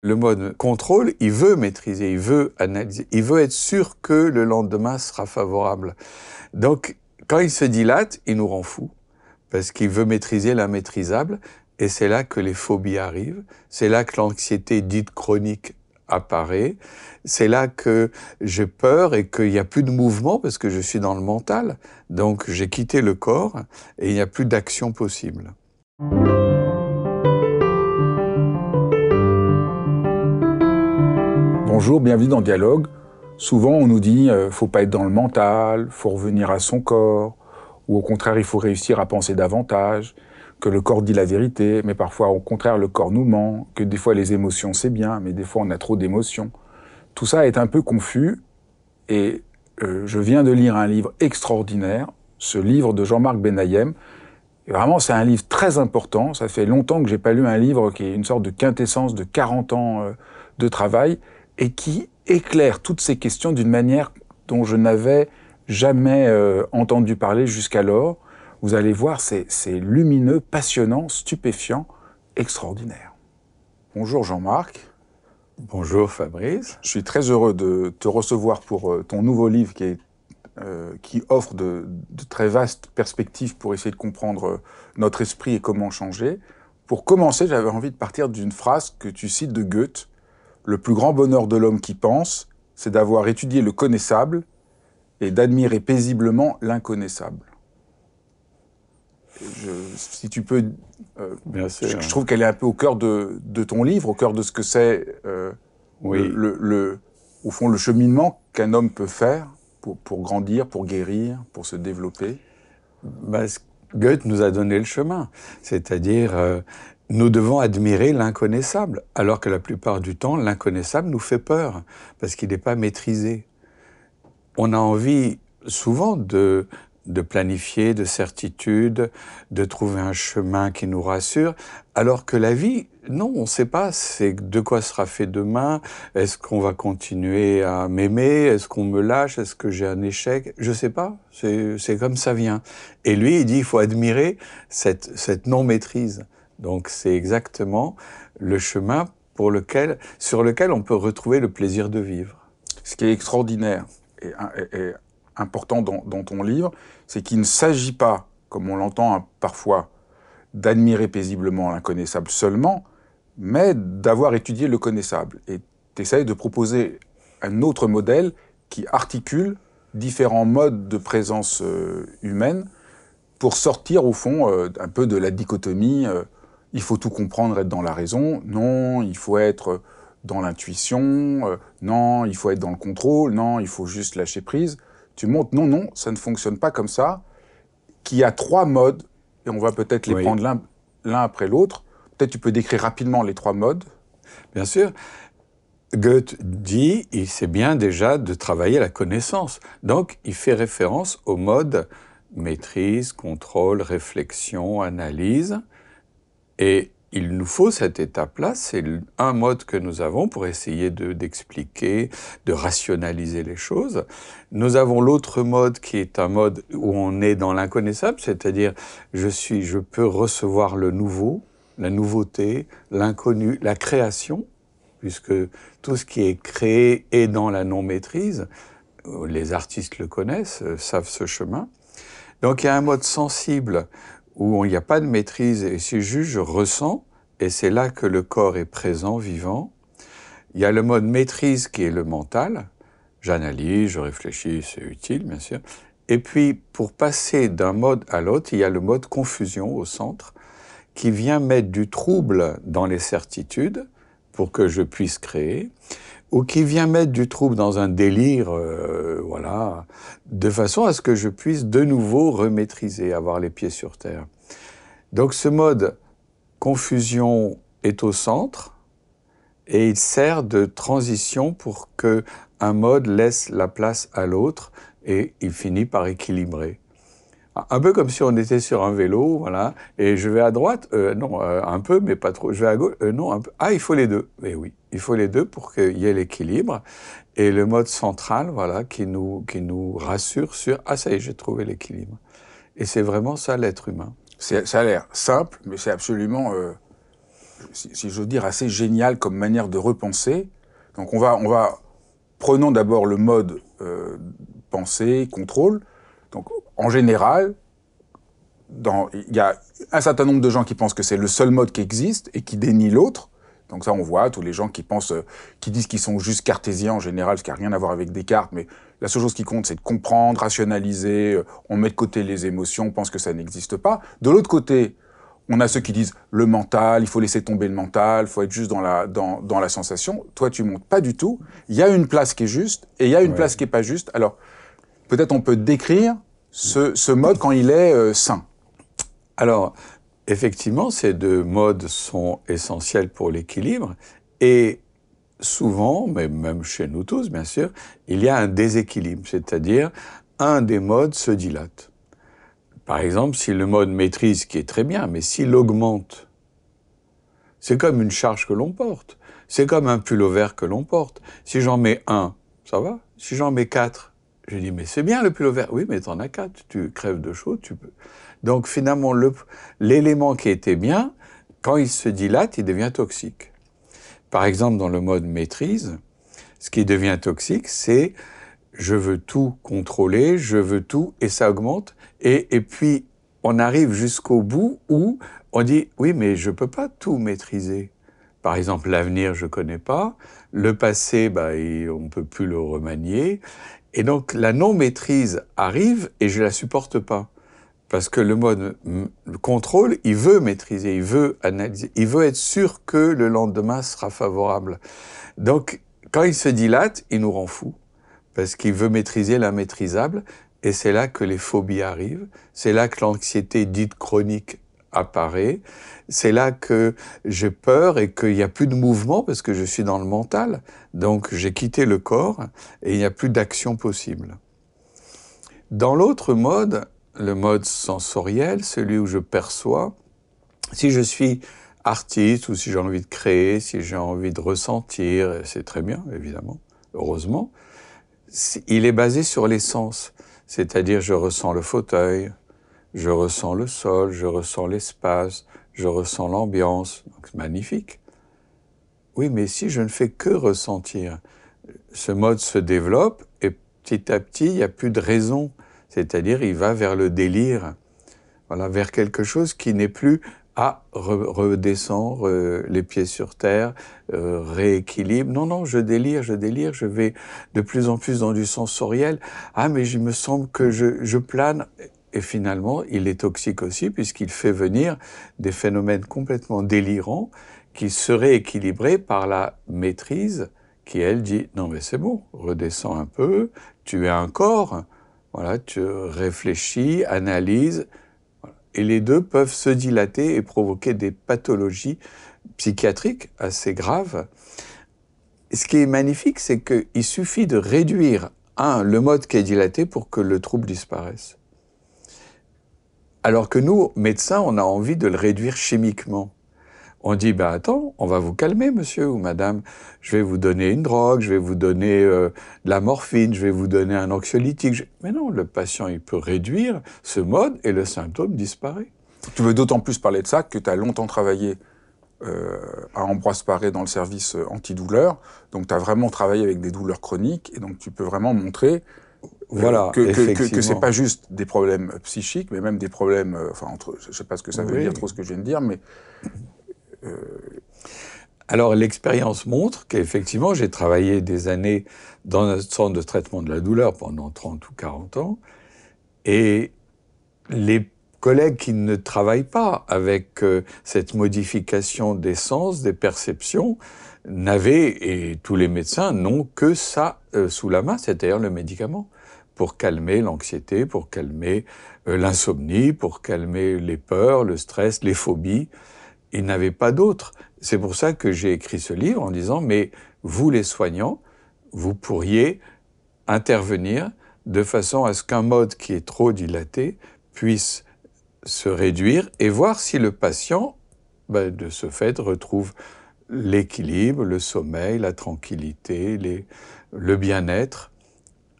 Le mode contrôle, il veut maîtriser, il veut analyser, il veut être sûr que le lendemain sera favorable. Donc, quand il se dilate, il nous rend fous, parce qu'il veut maîtriser l'immaîtrisable, et c'est là que les phobies arrivent, c'est là que l'anxiété dite chronique apparaît, c'est là que j'ai peur et qu'il n'y a plus de mouvement parce que je suis dans le mental. Donc j'ai quitté le corps et il n'y a plus d'action possible. Bonjour, bienvenue dans Dialogue. Souvent, on nous dit ne euh, faut pas être dans le mental, faut revenir à son corps, ou au contraire, il faut réussir à penser davantage, que le corps dit la vérité, mais parfois, au contraire, le corps nous ment, que des fois, les émotions, c'est bien, mais des fois, on a trop d'émotions. Tout ça est un peu confus, et euh, je viens de lire un livre extraordinaire, ce livre de Jean-Marc Benayem. vraiment, c'est un livre très important. Ça fait longtemps que j'ai pas lu un livre qui est une sorte de quintessence de 40 ans euh, de travail et qui éclaire toutes ces questions d'une manière dont je n'avais jamais euh, entendu parler jusqu'alors. Vous allez voir, c'est lumineux, passionnant, stupéfiant, extraordinaire. Bonjour Jean-Marc. Bonjour Fabrice. Je suis très heureux de te recevoir pour euh, ton nouveau livre qui, euh, offre de, très vastes perspectives pour essayer de comprendre notre esprit et comment changer. Pour commencer, j'avais envie de partir d'une phrase que tu cites de Goethe le plus grand bonheur de l'homme qui pense, c'est d'avoir étudié le connaissable et d'admirer paisiblement l'inconnaissable. Je, si tu peux, euh, Je, trouve qu'elle est un peu au cœur de, ton livre, au cœur de ce que c'est, euh, le, au fond, le cheminement qu'un homme peut faire pour, grandir, pour guérir, pour se développer. Bah, Goethe nous a donné le chemin, c'est-à-dire euh, nous devons admirer l'inconnaissable, alors que la plupart du temps, l'inconnaissable nous fait peur, parce qu'il n'est pas maîtrisé. On a envie souvent de, de planifier, de certitude, de trouver un chemin qui nous rassure, alors que la vie, non, on ne sait pas c'est de quoi sera fait demain, est-ce qu'on va continuer à m'aimer, est-ce qu'on me lâche, est-ce que j'ai un échec, je ne sais pas, c'est comme ça vient. Et lui, il dit, il faut admirer cette, cette non-maîtrise. Donc c'est exactement le chemin pour lequel, sur lequel on peut retrouver le plaisir de vivre. Ce qui est extraordinaire et, important dans, ton livre, c'est qu'il ne s'agit pas, comme on l'entend hein, parfois, d'admirer paisiblement l'inconnaissable seulement, mais d'avoir étudié le connaissable. Et tu essayes de proposer un autre modèle qui articule différents modes de présence euh, humaine pour sortir, au fond, euh, un peu de la dichotomie. Euh, il faut tout comprendre, être dans la raison. Non, il faut être euh, dans l'intuition. Euh, non, il faut être dans le contrôle. Non, il faut juste lâcher prise. Tu montes, non, non, ça ne fonctionne pas comme ça. Qu'il y a trois modes, et on va peut-être les prendre l'un après l'autre. Peut-être tu peux décrire rapidement les trois modes. Bien sûr. Goethe dit, il sait bien déjà de travailler la connaissance. Donc, il fait référence aux modes maîtrise, contrôle, réflexion, analyse. Et il nous faut cette étape-là, c'est un mode que nous avons pour essayer d'expliquer, de, de, rationaliser les choses. Nous avons l'autre mode qui est un mode où on est dans l'inconnaissable, c'est-à-dire je suis, je peux recevoir le nouveau, la nouveauté, l'inconnu, la création, puisque tout ce qui est créé est dans la non-maîtrise. Les artistes le connaissent, euh, savent ce chemin. Donc il y a un mode sensible où il n'y a pas de maîtrise et c'est juge, je ressens et c'est là que le corps est présent, vivant. Il y a le mode maîtrise qui est le mental. J'analyse, je réfléchis, c'est utile bien sûr. Et puis pour passer d'un mode à l'autre, il y a le mode confusion au centre qui vient mettre du trouble dans les certitudes pour que je puisse créer ou qui vient mettre du trouble dans un délire, euh, voilà, de façon à ce que je puisse de nouveau remaîtriser, avoir les pieds sur terre. Donc ce mode confusion est au centre et il sert de transition pour que un mode laisse la place à l'autre et il finit par équilibrer. Un peu comme si on était sur un vélo, voilà, et je vais à droite, euh, non, euh, un peu, mais pas trop, je vais à gauche, euh, non, un peu. Ah, il faut les deux, mais eh oui, il faut les deux pour qu'il y ait l'équilibre. Et le mode central, voilà, qui nous, qui nous rassure sur, ah, ça y est, j'ai trouvé l'équilibre. Et c'est vraiment ça l'être humain. Ça a l'air simple, mais c'est absolument, euh, si, je veux dire, assez génial comme manière de repenser. Donc on va, on va prenons d'abord le mode euh, pensée, contrôle. Donc en général, il y a un certain nombre de gens qui pensent que c'est le seul mode qui existe et qui dénient l'autre. Donc ça, on voit tous les gens qui pensent, euh, qui disent qu'ils sont juste cartésiens en général, ce qui n'a rien à voir avec Descartes, mais la seule chose qui compte, c'est de comprendre, rationaliser, euh, on met de côté les émotions, on pense que ça n'existe pas. De l'autre côté, on a ceux qui disent le mental, il faut laisser tomber le mental, il faut être juste dans la, dans, dans, la sensation. Toi, tu montes pas du tout. Il y a une place qui est juste et il y a une place qui est pas juste. Alors, peut-être on peut décrire ce, mode quand il est euh, sain. Alors, Effectivement, ces deux modes sont essentiels pour l'équilibre et souvent, mais même chez nous tous bien sûr, il y a un déséquilibre, c'est-à-dire un des modes se dilate. Par exemple, si le mode maîtrise, qui est très bien, mais s'il augmente, c'est comme une charge que l'on porte, c'est comme un pull vert que l'on porte. Si j'en mets un, ça va. Si j'en mets quatre, je dis, mais c'est bien le pull vert. Oui, mais t'en as quatre, tu crèves de chaud, tu peux. Donc finalement, l'élément qui était bien, quand il se dilate, il devient toxique. Par exemple, dans le mode maîtrise, ce qui devient toxique, c'est je veux tout contrôler, je veux tout, et ça augmente. Et, puis, on arrive jusqu'au bout où on dit, oui, mais je ne peux pas tout maîtriser. Par exemple, l'avenir, je ne connais pas. Le passé, bah, on ne peut plus le remanier. Et donc, la non-maîtrise arrive et je ne la supporte pas. Parce que le mode contrôle, il veut maîtriser, il veut analyser, il veut être sûr que le lendemain sera favorable. Donc, quand il se dilate, il nous rend fou, parce qu'il veut maîtriser l'immaîtrisable, et c'est là que les phobies arrivent, c'est là que l'anxiété dite chronique apparaît, c'est là que j'ai peur et qu'il n'y a plus de mouvement parce que je suis dans le mental, donc j'ai quitté le corps et il n'y a plus d'action possible. Dans l'autre mode, le mode sensoriel, celui où je perçois. Si je suis artiste ou si j'ai envie de créer, si j'ai envie de ressentir, c'est très bien, évidemment, heureusement. Il est basé sur les sens, c'est-à-dire je ressens le fauteuil, je ressens le sol, je ressens l'espace, je ressens l'ambiance, c'est magnifique. Oui, mais si je ne fais que ressentir, ce mode se développe et petit à petit, il n'y a plus de raison c'est-à-dire il va vers le délire, voilà, vers quelque chose qui n'est plus à redescendre euh, les pieds sur terre, euh, rééquilibre. Non, non, je délire, je délire, je vais de plus en plus dans du sensoriel. Ah, mais il me semble que je, je plane. Et finalement, il est toxique aussi puisqu'il fait venir des phénomènes complètement délirants qui seraient équilibrés par la maîtrise qui, elle, dit, non mais c'est bon, redescends un peu, tu es un corps, tu réfléchis, analyses, et les deux peuvent se dilater et provoquer des pathologies psychiatriques assez graves. ce qui est magnifique, c'est qu'il suffit de réduire, un, le mode qui est dilaté pour que le trouble disparaisse. Alors que nous, médecins, on a envie de le réduire chimiquement on dit ben attends, on va vous calmer, monsieur ou madame. Je vais vous donner une drogue, je vais vous donner euh, de la morphine, je vais vous donner un anxiolytique. Mais non, le patient il peut réduire ce mode et le symptôme disparaît. Tu veux d'autant plus parler de ça que tu as longtemps travaillé euh, à Ambroise Paré dans le service euh, antidouleur. Donc tu as vraiment travaillé avec des douleurs chroniques et donc tu peux vraiment montrer voilà, que, ce n'est pas juste des problèmes psychiques, mais même des problèmes, enfin, entre, je sais pas ce que ça veut dire, trop ce que je viens de dire, mais euh, alors l'expérience montre qu'effectivement, j'ai travaillé des années dans un centre de traitement de la douleur pendant 30 ou 40 ans, et les collègues qui ne travaillent pas avec euh, cette modification des sens, des perceptions, n'avaient, et tous les médecins n'ont que ça euh, sous la main, c'est-à-dire le médicament, pour calmer l'anxiété, pour calmer l'insomnie, pour calmer les peurs, le stress, les phobies il n'avait pas d'autre. C'est pour ça que j'ai écrit ce livre en disant, mais vous les soignants, vous pourriez intervenir de façon à ce qu'un mode qui est trop dilaté puisse se réduire et voir si le patient, ben, de ce fait, retrouve l'équilibre, le sommeil, la tranquillité, le bien-être,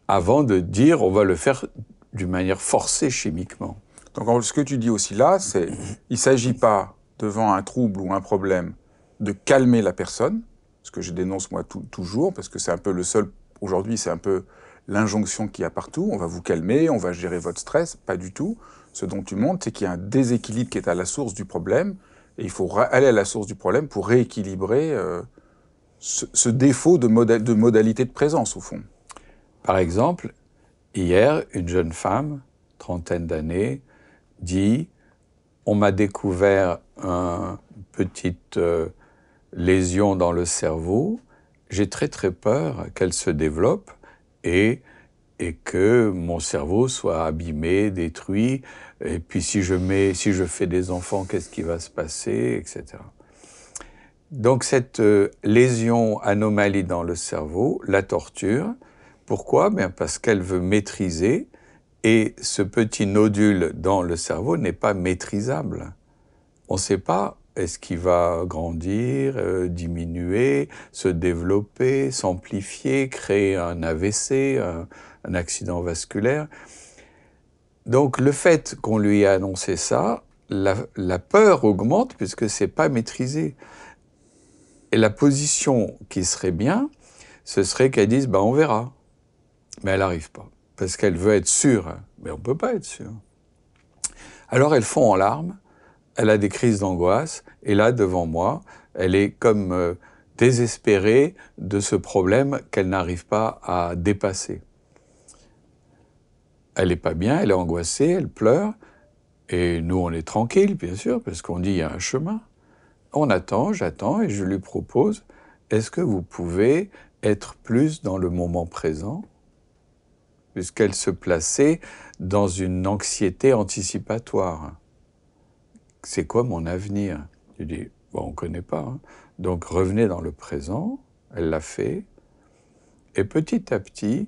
avant de dire on va le faire d'une manière forcée chimiquement. Donc ce que tu dis aussi là, c'est il ne s'agit pas devant un trouble ou un problème, de calmer la personne, ce que je dénonce moi toujours, parce que c'est un peu le seul, aujourd'hui c'est un peu l'injonction qu'il y a partout, on va vous calmer, on va gérer votre stress, pas du tout. Ce dont tu montres, c'est qu'il y a un déséquilibre qui est à la source du problème, et il faut aller à la source du problème pour rééquilibrer euh, ce, défaut de, de modalité de présence, au fond. Par exemple, hier, une jeune femme, trentaine d'années, dit on m'a découvert une petite euh, lésion dans le cerveau. J'ai très très peur qu'elle se développe et, et que mon cerveau soit abîmé, détruit. Et puis si je, mets, si je fais des enfants, qu'est-ce qui va se passer, etc. Donc cette euh, lésion anomalie dans le cerveau la torture. Pourquoi Bien Parce qu'elle veut maîtriser et ce petit nodule dans le cerveau n'est pas maîtrisable. On ne sait pas est-ce qu'il va grandir, euh, diminuer, se développer, s'amplifier, créer un AVC, un, accident vasculaire. Donc le fait qu'on lui ait annoncé ça, la, peur augmente puisque c'est pas maîtrisé. Et la position qui serait bien, ce serait qu'elle dise ben on verra, mais elle n'arrive pas parce qu'elle veut être sûre. Mais on ne peut pas être sûr. Alors elle fond en larmes, elle a des crises d'angoisse, et là, devant moi, elle est comme euh, désespérée de ce problème qu'elle n'arrive pas à dépasser. Elle n'est pas bien, elle est angoissée, elle pleure, et nous, on est tranquille, bien sûr, parce qu'on dit il y a un chemin. On attend, j'attends, et je lui propose, est-ce que vous pouvez être plus dans le moment présent puisqu'elle se plaçait dans une anxiété anticipatoire. C'est quoi mon avenir Il dit, bon, on ne connaît pas. Hein. Donc revenez dans le présent, elle l'a fait, et petit à petit,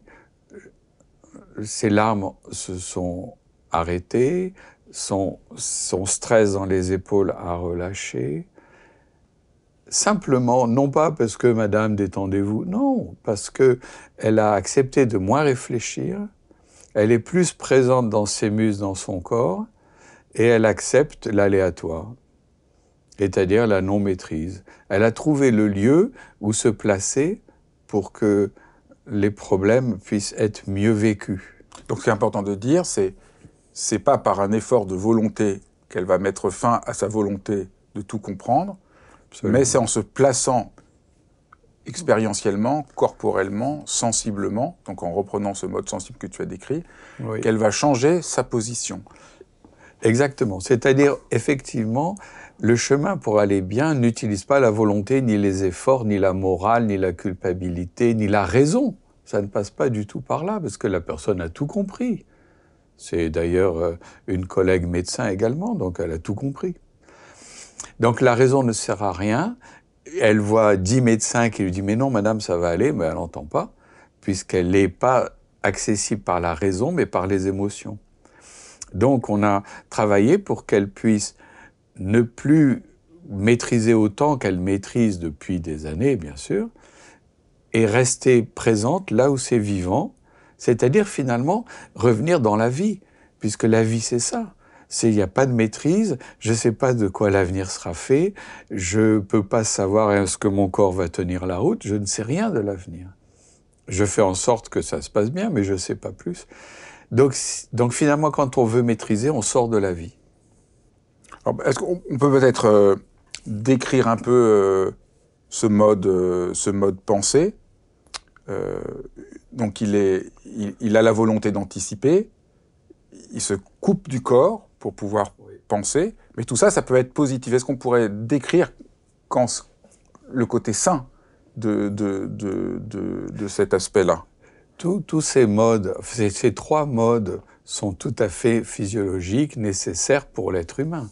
ses larmes se sont arrêtées, son stress dans les épaules a relâché, simplement, non pas parce que Madame détendez-vous, non, parce que elle a accepté de moins réfléchir, elle est plus présente dans ses muses, dans son corps, et elle accepte l'aléatoire, c'est-à-dire la non-maîtrise. Elle a trouvé le lieu où se placer pour que les problèmes puissent être mieux vécus. Donc ce qui est important de dire, c'est c'est pas par un effort de volonté qu'elle va mettre fin à sa volonté de tout comprendre, mais c'est en se plaçant expérientiellement, corporellement, sensiblement, donc en reprenant ce mode sensible que tu as décrit, qu'elle va changer sa position. Exactement. C'est-à-dire, effectivement, le chemin pour aller bien n'utilise pas la volonté, ni les efforts, ni la morale, ni la culpabilité, ni la raison. Ça ne passe pas du tout par là, parce que la personne a tout compris. C'est d'ailleurs euh, une collègue médecin également, donc elle a tout compris. Donc la raison ne sert à rien. Elle voit dix médecins qui lui disent mais non madame ça va aller, mais elle n'entend pas puisqu'elle n'est pas accessible par la raison mais par les émotions. Donc on a travaillé pour qu'elle puisse ne plus maîtriser autant qu'elle maîtrise depuis des années bien sûr et rester présente là où c'est vivant, c'est-à-dire finalement revenir dans la vie puisque la vie c'est ça c'est il n'y a pas de maîtrise, je ne sais pas de quoi l'avenir sera fait, je ne peux pas savoir est-ce que mon corps va tenir la route, je ne sais rien de l'avenir. Je fais en sorte que ça se passe bien, mais je ne sais pas plus. Donc, donc finalement, quand on veut maîtriser, on sort de la vie. est qu'on peut peut-être euh, décrire un peu euh, ce, mode, euh, ce mode pensée donc il, est, il, a la volonté d'anticiper, il se coupe du corps, pour pouvoir penser. Mais tout ça, ça peut être positif. Est-ce qu'on pourrait décrire quand le côté sain de, de, cet aspect-là Tous ces modes, ces, trois modes sont tout à fait physiologiques, nécessaires pour l'être humain.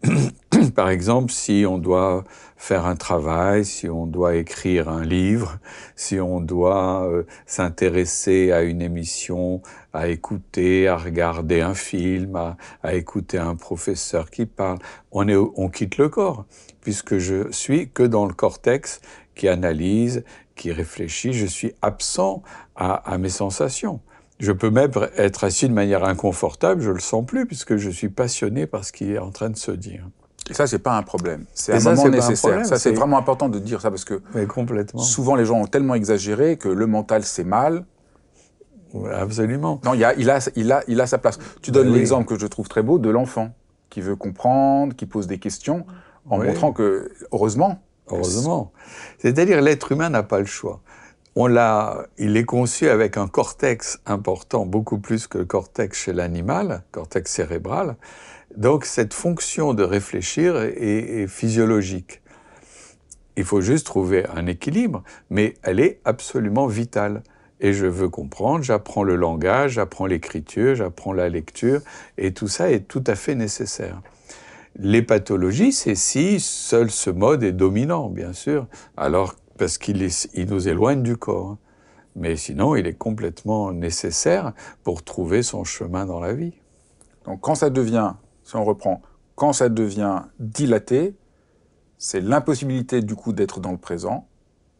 Par exemple, si on doit faire un travail, si on doit écrire un livre, si on doit euh, s'intéresser à une émission à écouter, à regarder un film, à, écouter un professeur qui parle. On, quitte le corps, puisque je suis que dans le cortex qui analyse, qui réfléchit, je suis absent à, mes sensations. Je peux même être assis de manière inconfortable, je le sens plus, puisque je suis passionné par ce qui est en train de se dire. Et ça, c'est pas un problème. C'est un moment nécessaire. c'est vraiment important de dire ça parce que souvent les gens ont tellement exagéré que le mental c'est mal, Absolument. Non, il a, sa place. Tu bah donnes l'exemple que je trouve très beau de l'enfant qui veut comprendre, qui pose des questions, en montrant que, heureusement. Heureusement. C'est-à-dire, l'être humain n'a pas le choix. il est conçu avec un cortex important, beaucoup plus que le cortex chez l'animal, cortex cérébral. Donc, cette fonction de réfléchir est physiologique. Il faut juste trouver un équilibre, mais elle est absolument vitale et je veux comprendre, j'apprends le langage, j'apprends l'écriture, j'apprends la lecture, et tout ça est tout à fait nécessaire. Les pathologies, c'est si seul ce mode est dominant, bien sûr, alors parce qu'il nous éloigne du corps. Mais sinon, il est complètement nécessaire pour trouver son chemin dans la vie. Donc quand ça devient, si on reprend, quand ça devient dilaté, c'est l'impossibilité du coup d'être dans le présent,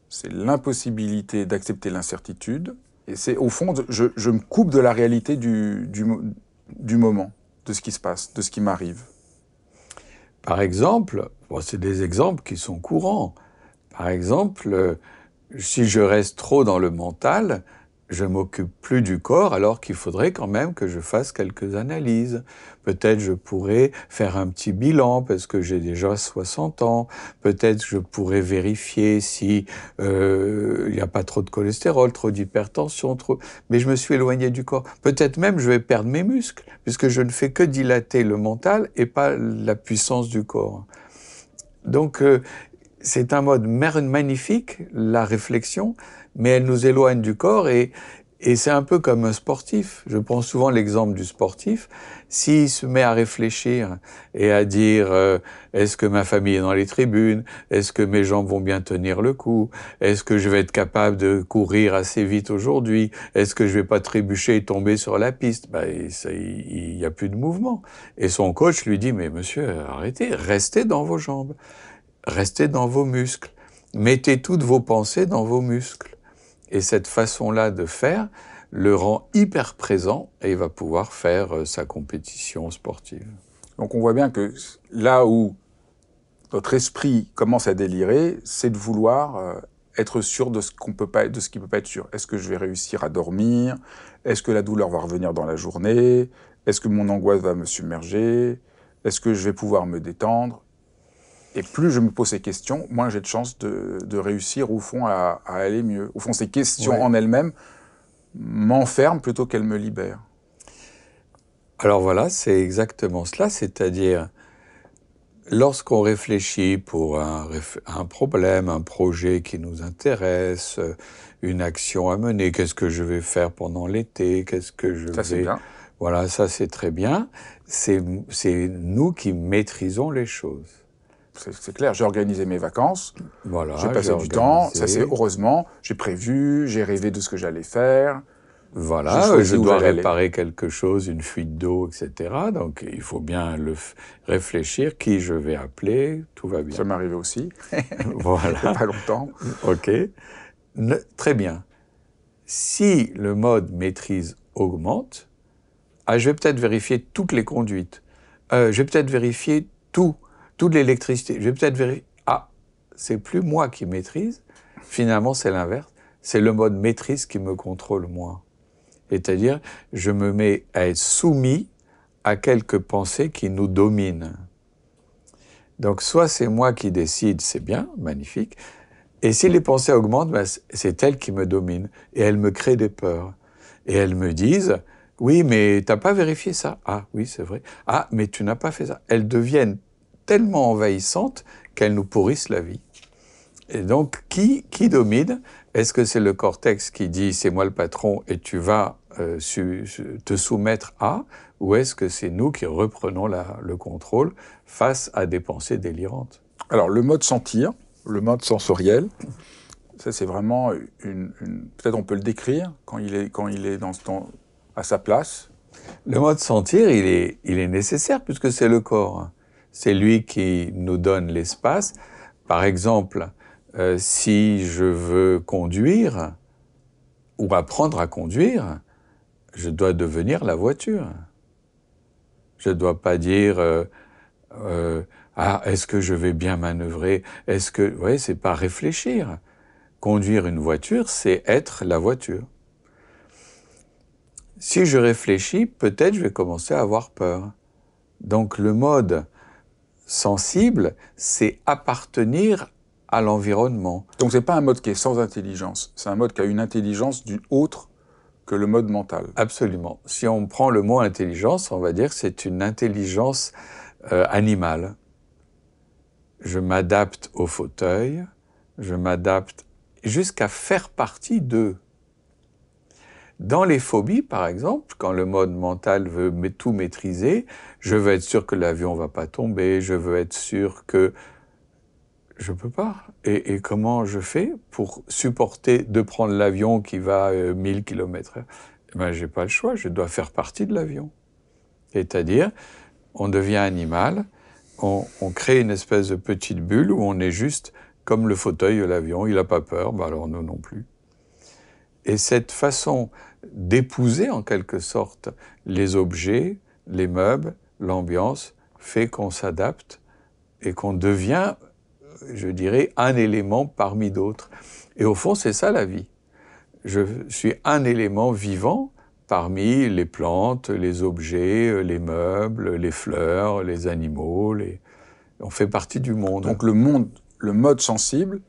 c'est l'impossibilité d'accepter l'incertitude. Et c'est au fond, je, me coupe de la réalité du, moment, de ce qui se passe, de ce qui m'arrive. Par exemple, c'est des exemples qui sont courants. Par exemple, euh, si je reste trop dans le mental, je m'occupe plus du corps alors qu'il faudrait quand même que je fasse quelques analyses. Peut-être je pourrais faire un petit bilan parce que j'ai déjà 60 ans. Peut-être je pourrais vérifier si euh, il n'y a pas trop de cholestérol, trop d'hypertension, trop. Mais je me suis éloigné du corps. Peut-être même je vais perdre mes muscles puisque je ne fais que dilater le mental et pas la puissance du corps. Donc euh, c'est un mode magnifique, la réflexion, mais elle nous éloigne du corps et, et c'est un peu comme un sportif. Je prends souvent l'exemple du sportif. S'il se met à réfléchir et à dire euh, est-ce que ma famille est dans les tribunes Est-ce que mes jambes vont bien tenir le coup Est-ce que je vais être capable de courir assez vite aujourd'hui Est-ce que je vais pas trébucher et tomber sur la piste ben, Il n'y a plus de mouvement. Et son coach lui dit mais monsieur, arrêtez, restez dans vos jambes, restez dans vos muscles, mettez toutes vos pensées dans vos muscles. Et cette façon-là de faire le rend hyper présent et il va pouvoir faire euh, sa compétition sportive. Donc on voit bien que là où notre esprit commence à délirer, c'est de vouloir euh, être sûr de ce qu'on peut pas, de ce qui peut pas être sûr. Est-ce que je vais réussir à dormir Est-ce que la douleur va revenir dans la journée Est-ce que mon angoisse va me submerger Est-ce que je vais pouvoir me détendre et plus je me pose ces questions, moins j'ai de chances de, réussir au fond à, aller mieux. Au fond, ces questions en elles-mêmes m'enferment plutôt qu'elles me libèrent. Alors voilà, c'est exactement cela, c'est-à-dire lorsqu'on réfléchit pour un, problème, un projet qui nous intéresse, une action à mener, qu'est-ce que je vais faire pendant l'été, qu'est-ce que je ça, c'est Bien. Voilà, ça c'est très bien. C'est nous qui maîtrisons les choses c'est clair, j'ai organisé mes vacances, voilà, j'ai passé du temps, ça c'est heureusement, j'ai prévu, j'ai rêvé de ce que j'allais faire. Voilà, je dois réparer quelque chose, une fuite d'eau, etc. Donc il faut bien le réfléchir, qui je vais appeler, tout va bien. Ça m'arrivait aussi, voilà. pas longtemps. Ok, très bien. Si le mode maîtrise augmente, ah, je vais peut-être vérifier toutes les conduites, euh, je vais peut-être vérifier tout toute l'électricité. Je vais peut-être vérifier. Ah, c'est plus moi qui maîtrise. Finalement, c'est l'inverse. C'est le mode maîtrise qui me contrôle moi. C'est-à-dire, je me mets à être soumis à quelques pensées qui nous dominent. Donc, soit c'est moi qui décide, c'est bien, magnifique. Et si les pensées augmentent, ben, c'est elles qui me dominent. Et elles me créent des peurs. Et elles me disent, oui, mais t'as pas vérifié ça. Ah, oui, c'est vrai. Ah, mais tu n'as pas fait ça. Elles deviennent tellement envahissantes qu'elles nous pourrissent la vie. Et donc, qui, domine Est-ce que c'est le cortex qui dit c'est moi le patron et tu vas euh, te soumettre à Ou est-ce que c'est nous qui reprenons le contrôle face à des pensées délirantes Alors, le mode sentir, le mode sensoriel, ça c'est vraiment une. Peut-être on peut le décrire quand il est, quand il est dans ce à sa place. Le mode sentir, il est nécessaire puisque c'est le corps. C'est lui qui nous donne l'espace. Par exemple, euh, si je veux conduire ou apprendre à conduire, je dois devenir la voiture. Je ne dois pas dire euh, euh, ah est-ce que je vais bien manœuvrer Est-ce que vous voyez, c'est pas réfléchir. Conduire une voiture, c'est être la voiture. Si je réfléchis, peut-être je vais commencer à avoir peur. Donc le mode sensible, c'est appartenir à l'environnement. Donc ce n'est pas un mode qui est sans intelligence, c'est un mode qui a une intelligence d'une autre que le mode mental. Absolument. Si on prend le mot intelligence, on va dire que c'est une intelligence euh, animale. Je m'adapte au fauteuil, je m'adapte jusqu'à faire partie de. Dans les phobies, par exemple, quand le mode mental veut tout maîtriser, je veux être sûr que l'avion va pas tomber, je veux être sûr que je peux pas. Et, comment je fais pour supporter de prendre l'avion qui va 1000 euh, km eh ben, j'ai pas le choix, je dois faire partie de l'avion. C'est-à-dire, on devient animal, on, crée une espèce de petite bulle où on est juste comme le fauteuil de l'avion, il n'a pas peur, bah alors nous non plus. Et cette façon d'épouser en quelque sorte les objets, les meubles, l'ambiance, fait qu'on s'adapte et qu'on devient, je dirais, un élément parmi d'autres. Et au fond, c'est ça la vie. Je suis un élément vivant parmi les plantes, les objets, les meubles, les fleurs, les animaux. On fait partie du monde. Donc le monde, le mode sensible,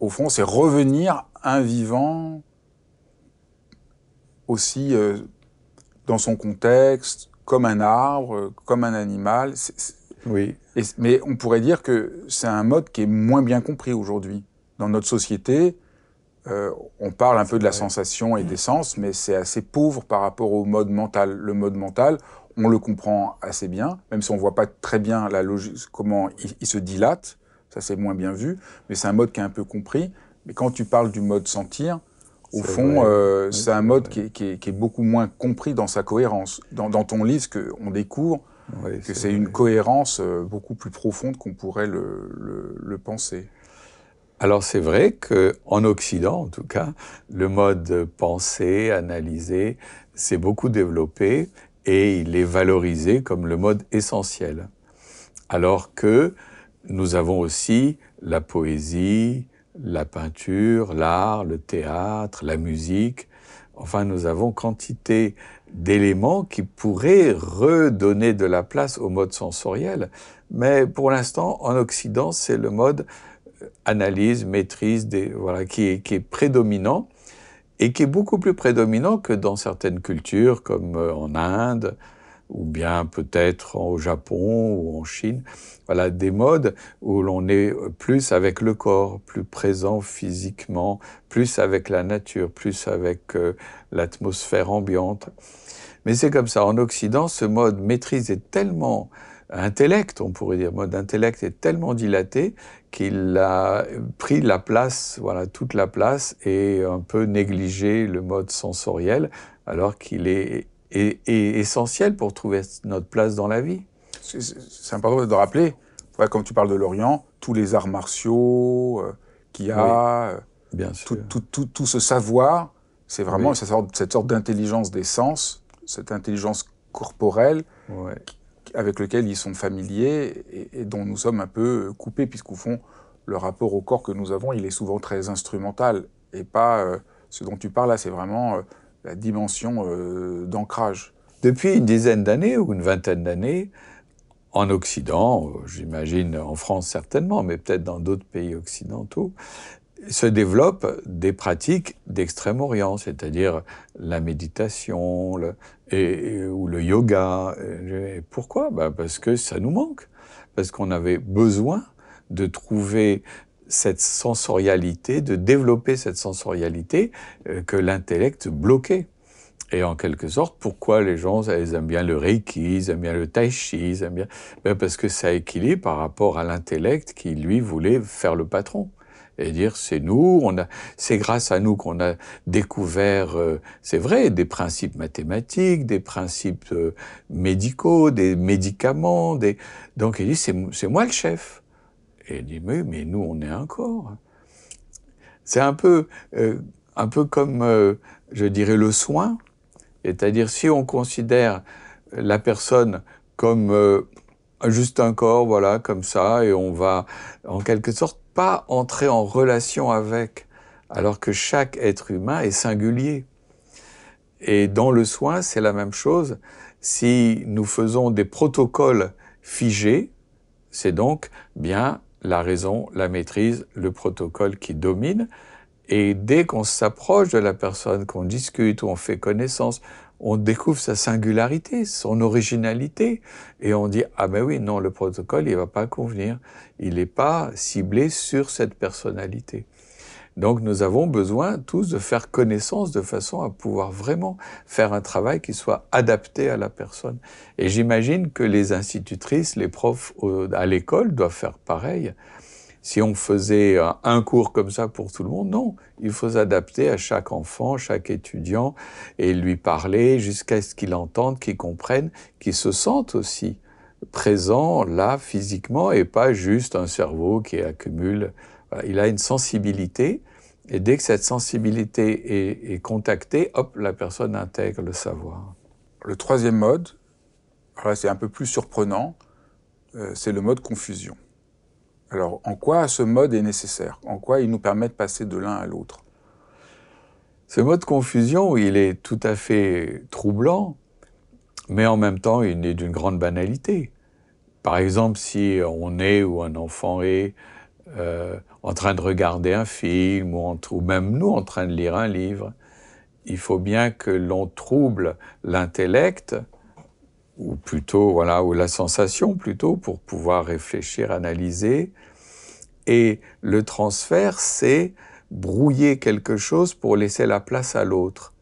au fond, c'est revenir un vivant aussi euh, dans son contexte, comme un arbre, euh, comme un animal. Oui. mais on pourrait dire que c'est un mode qui est moins bien compris aujourd'hui. Dans notre société, euh, on parle un peu de la sensation et des sens, mais c'est assez pauvre par rapport au mode mental. Le mode mental, on le comprend assez bien, même si on ne voit pas très bien la logique, comment il se dilate, ça c'est moins bien vu, mais c'est un mode qui est un peu compris. Mais quand tu parles du mode sentir, au fond, euh, c'est un mode qui est, beaucoup moins compris dans sa cohérence. Dans, ton livre, on qu'on découvre, que c'est une cohérence euh, beaucoup plus profonde qu'on pourrait le, penser. Alors c'est vrai qu'en Occident, en tout cas, le mode penser, analysé, s'est beaucoup développé et il est valorisé comme le mode essentiel. Alors que nous avons aussi la poésie, la peinture, l'art, le théâtre, la musique. Enfin, nous avons quantité d'éléments qui pourraient redonner de la place au mode sensoriel. Mais pour l'instant, en Occident, c'est le mode euh, analyse, maîtrise, des, voilà, qui est, qui est prédominant et qui est beaucoup plus prédominant que dans certaines cultures comme euh, en Inde ou bien peut-être au Japon ou en Chine voilà, des modes où l'on est plus avec le corps, plus présent physiquement, plus avec la nature, plus avec euh, l'atmosphère ambiante. Mais c'est comme ça. En Occident, ce mode maîtrise est tellement intellect, on pourrait dire, mode intellect est tellement dilaté qu'il a pris la place, voilà, toute la place et un peu négligé le mode sensoriel alors qu'il est essentiel pour trouver notre place dans la vie c'est important de rappeler, quand comme tu parles de l'Orient, tous les arts martiaux euh, qu'il y a, euh, Tout, ce savoir, c'est vraiment cette sorte, d'intelligence des sens, cette intelligence corporelle avec laquelle ils sont familiers et, dont nous sommes un peu euh, coupés, puisqu'au fond, le rapport au corps que nous avons, il est souvent très instrumental et pas ce dont tu parles là, c'est vraiment la dimension d'ancrage. Depuis une dizaine d'années ou une vingtaine d'années, en Occident, euh, j'imagine en France certainement, mais peut-être dans d'autres pays occidentaux, se développent des pratiques d'extrême-orient, c'est-à-dire la méditation ou le yoga. pourquoi bah, Parce que ça nous manque, parce qu'on avait besoin de trouver cette sensorialité, de développer cette sensorialité euh, que l'intellect bloquait. Et en quelque sorte, pourquoi les gens, ils aiment bien le Reiki, ils aiment bien le Tai Chi, ils aiment bien... Ben parce que ça équilibre par rapport à l'intellect qui, lui, voulait faire le patron et dire c'est nous, on a, c'est grâce à nous qu'on a découvert, euh, c'est vrai, des principes mathématiques, des principes euh, médicaux, des médicaments, des, donc il dit c'est, moi le chef. Et il dit mais, mais nous on est un corps. C'est un peu, euh, un peu comme, je dirais, le soin. C'est-à-dire si on considère la personne comme euh, juste un corps, voilà, comme ça, et on va en quelque sorte pas entrer en relation avec, alors que chaque être humain est singulier. Et dans le soin, c'est la même chose. Si nous faisons des protocoles figés, c'est donc bien la raison, la maîtrise, le protocole qui domine. Et dès qu'on s'approche de la personne, qu'on discute ou on fait connaissance, on découvre sa singularité, son originalité, et on dit ah ben oui non le protocole il va pas convenir, il n'est pas ciblé sur cette personnalité. Donc nous avons besoin tous de faire connaissance de façon à pouvoir vraiment faire un travail qui soit adapté à la personne. Et j'imagine que les institutrices, les profs à l'école doivent faire pareil si on faisait euh, un cours comme ça pour tout le monde. Non, il faut s'adapter à chaque enfant, chaque étudiant, et lui parler jusqu'à ce qu'il entende, qu'il comprenne, qu'il se sente aussi présent là physiquement et pas juste un cerveau qui accumule. il a une sensibilité et dès que cette sensibilité est, contactée, hop, la personne intègre le savoir. Le troisième mode, c'est un peu plus surprenant, euh, c'est le mode confusion. Alors, en quoi ce mode est nécessaire En quoi il nous permet de passer de l'un à l'autre Ce mode confusion, il est tout à fait troublant, mais en même temps, il est d'une grande banalité. Par exemple, si on est ou un enfant est euh, en train de regarder un film ou, ou, même nous en train de lire un livre, il faut bien que l'on trouble l'intellect ou plutôt, voilà, ou la sensation plutôt, pour pouvoir réfléchir, analyser. Et le transfert, c'est brouiller quelque chose pour laisser la place à l'autre.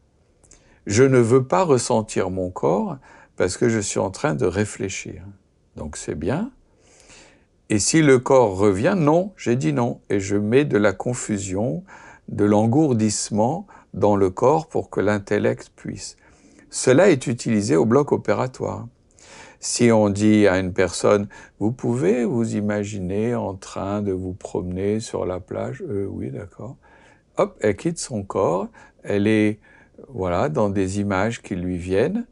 Je ne veux pas ressentir mon corps parce que je suis en train de réfléchir. Donc c'est bien. Et si le corps revient, non, j'ai dit non. Et je mets de la confusion, de l'engourdissement dans le corps pour que l'intellect puisse. Cela est utilisé au bloc opératoire. Si on dit à une personne, vous pouvez vous imaginer en train de vous promener sur la plage, euh, oui, d'accord. Hop, elle quitte son corps, elle est, voilà, dans des images qui lui viennent,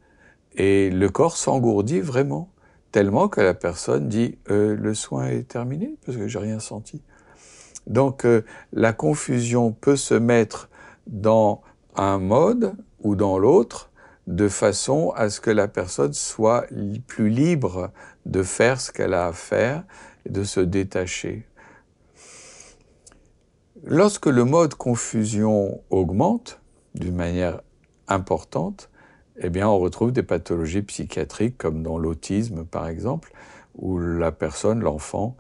et le corps s'engourdit vraiment, tellement que la personne dit, euh, le soin est terminé, parce que j'ai rien senti. Donc, euh, la confusion peut se mettre dans un mode ou dans l'autre, de façon à ce que la personne soit plus libre de faire ce qu'elle a à faire et de se détacher. Lorsque le mode confusion augmente d'une manière importante, eh bien, on retrouve des pathologies psychiatriques comme dans l'autisme, par exemple, où la personne, l'enfant,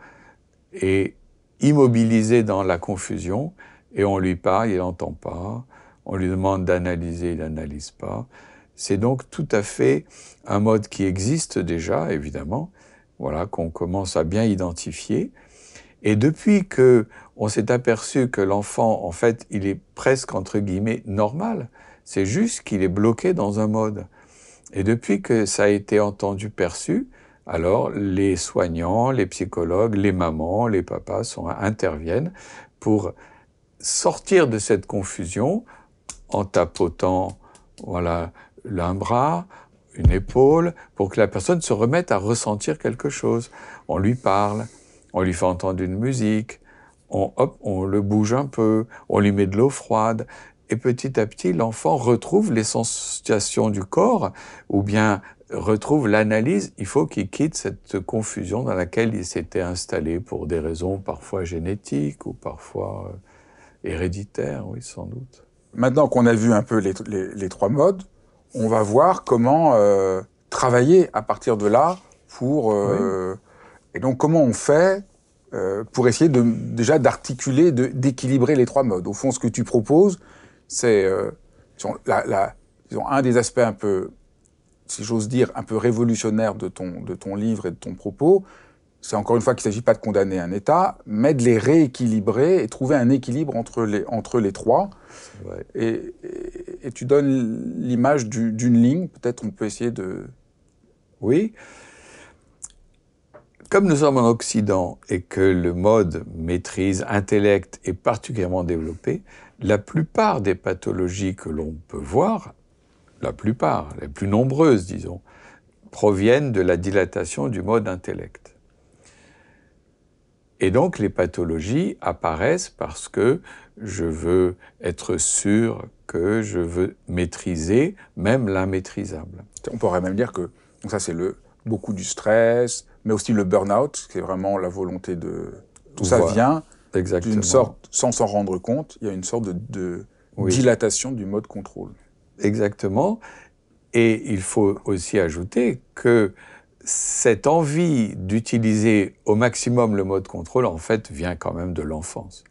est immobilisé dans la confusion et on lui parle, il n'entend pas, on lui demande d'analyser, il n'analyse pas. C'est donc tout à fait un mode qui existe déjà, évidemment, voilà, qu'on commence à bien identifier. Et depuis que s'est aperçu que l'enfant, en fait, il est presque entre guillemets normal, c'est juste qu'il est bloqué dans un mode. Et depuis que ça a été entendu, perçu, alors les soignants, les psychologues, les mamans, les papas interviennent pour sortir de cette confusion en tapotant voilà, L'un bras, une épaule, pour que la personne se remette à ressentir quelque chose. On lui parle, on lui fait entendre une musique, on, le bouge un peu, on lui met de l'eau froide, et petit à petit, l'enfant retrouve les sensations du corps, ou bien retrouve l'analyse, il faut qu'il quitte cette confusion dans laquelle il s'était installé pour des raisons parfois génétiques ou parfois euh, héréditaires, oui, sans doute. Maintenant qu'on a vu un peu les trois modes, on va voir comment euh, travailler à partir de là pour... Euh, et donc comment on fait euh, pour essayer de, déjà d'articuler, d'équilibrer les trois modes. Au fond, ce que tu proposes, c'est la, un des aspects un peu, si j'ose dire, un peu révolutionnaire de ton, de ton livre et de ton propos, c'est encore une fois qu'il ne s'agit pas de condamner un État, mais de les rééquilibrer et trouver un équilibre entre les, entre les trois. et, et tu donnes l'image d'une ligne. Peut-être on peut essayer de... Oui. Comme nous sommes en Occident et que le mode maîtrise intellect est particulièrement développé, la plupart des pathologies que l'on peut voir, la plupart, les plus nombreuses disons, proviennent de la dilatation du mode intellect. Et donc les pathologies apparaissent parce que je veux être sûr que je veux maîtriser, même l'immaîtrisable. On pourrait même dire que ça, c'est le beaucoup du stress, mais aussi le burn-out, qui est vraiment la volonté de. Tout ça vient d'une sorte, sans s'en rendre compte, il y a une sorte de, dilatation du mode contrôle. Exactement. Et il faut aussi ajouter que cette envie d'utiliser au maximum le mode contrôle, en fait, vient quand même de l'enfance.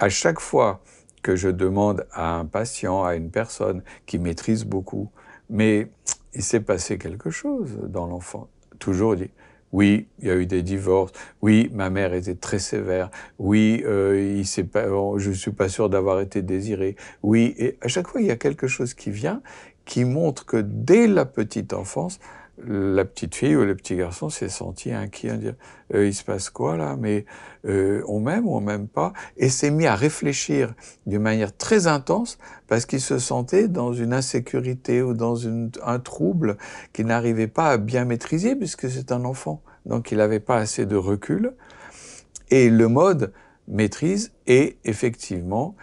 À chaque fois que je demande à un patient, à une personne qui maîtrise beaucoup. Mais il s'est passé quelque chose dans l'enfant. Toujours dit, oui, il y a eu des divorces. Oui, ma mère était très sévère. Oui, euh, il s'est pas, oh, je ne suis pas sûr d'avoir été désiré. Oui, et à chaque fois, il y a quelque chose qui vient qui montre que dès la petite enfance, la petite fille ou le petit garçon s'est senti inquiet, dire euh, il se passe quoi là Mais euh, on m'aime ou on m'aime pas Et s'est mis à réfléchir d'une manière très intense parce qu'il se sentait dans une insécurité ou dans un trouble qu'il n'arrivait pas à bien maîtriser puisque c'est un enfant, donc il n'avait pas assez de recul. Et le mode maîtrise est effectivement,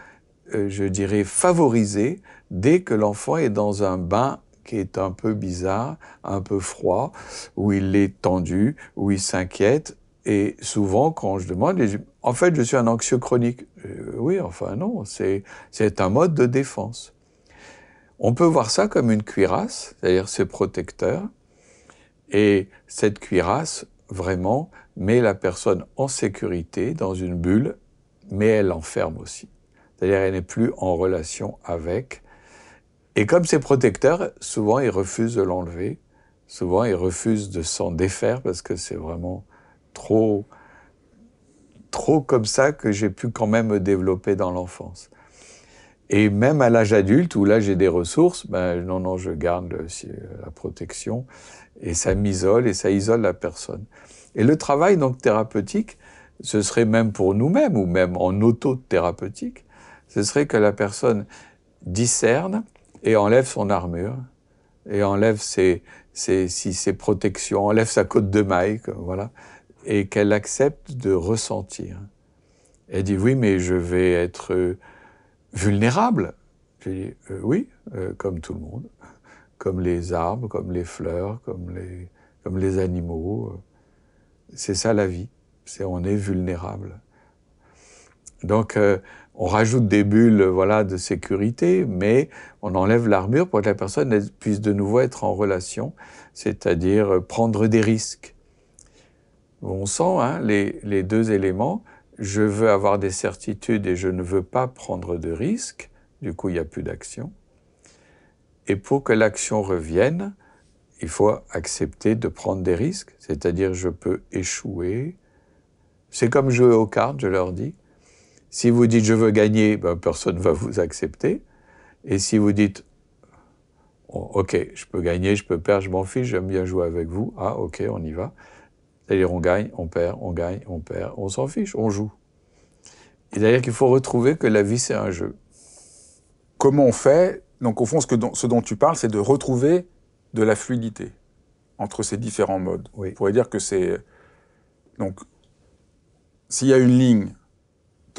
euh, je dirais, favorisé dès que l'enfant est dans un bain qui est un peu bizarre, un peu froid, où il est tendu, où il s'inquiète. Et souvent, quand je demande, je, hum-, en fait, je suis un anxieux chronique. Euh, oui, enfin non, c'est un mode de défense. On peut voir ça comme une cuirasse, c'est-à-dire c'est protecteur. Et cette cuirasse, vraiment, met la personne en sécurité dans une bulle, mais elle l'enferme aussi. C'est-à-dire elle n'est plus en relation avec et comme c'est protecteur, souvent ils refusent de l'enlever, souvent ils refusent de s'en défaire parce que c'est vraiment trop, trop comme ça que j'ai pu quand même me développer dans l'enfance. Et même à l'âge adulte, où là j'ai des ressources, ben non, non, je garde euh, la protection et ça m'isole et ça isole la personne. Et le travail donc thérapeutique, ce serait même pour nous-mêmes ou même en auto-thérapeutique, ce serait que la personne discerne et enlève son armure et enlève ses, ses, protections, enlève sa côte de maille, voilà, et qu'elle accepte de ressentir. Elle dit oui, mais je vais être euh, vulnérable. Je dis euh, oui, euh, comme tout le monde, comme les arbres, comme les fleurs, comme les, comme les animaux. C'est ça la vie, c'est on est vulnérable. Donc on rajoute des bulles voilà, de sécurité, mais on enlève l'armure pour que la personne puisse de nouveau être en relation, c'est-à-dire euh, prendre des risques. On sent hein, les, les, deux éléments, je veux avoir des certitudes et je ne veux pas prendre de risques, du coup il n'y a plus d'action. Et pour que l'action revienne, il faut accepter de prendre des risques, c'est-à-dire je peux échouer. C'est comme jouer aux cartes, je leur dis si vous dites je veux gagner, ben, personne ne va vous accepter. Et si vous dites oh, ok, je peux gagner, je peux perdre, je m'en fiche, j'aime bien jouer avec vous, ah ok, on y va. C'est-à-dire on gagne, on perd, on gagne, on perd, on s'en fiche, on joue. Et d'ailleurs qu'il faut retrouver que la vie c'est un jeu. Comment on fait Donc au fond, ce, que, ce dont tu parles, c'est de retrouver de la fluidité entre ces différents modes. Oui. On pourrait dire que c'est... Donc, s'il y a une ligne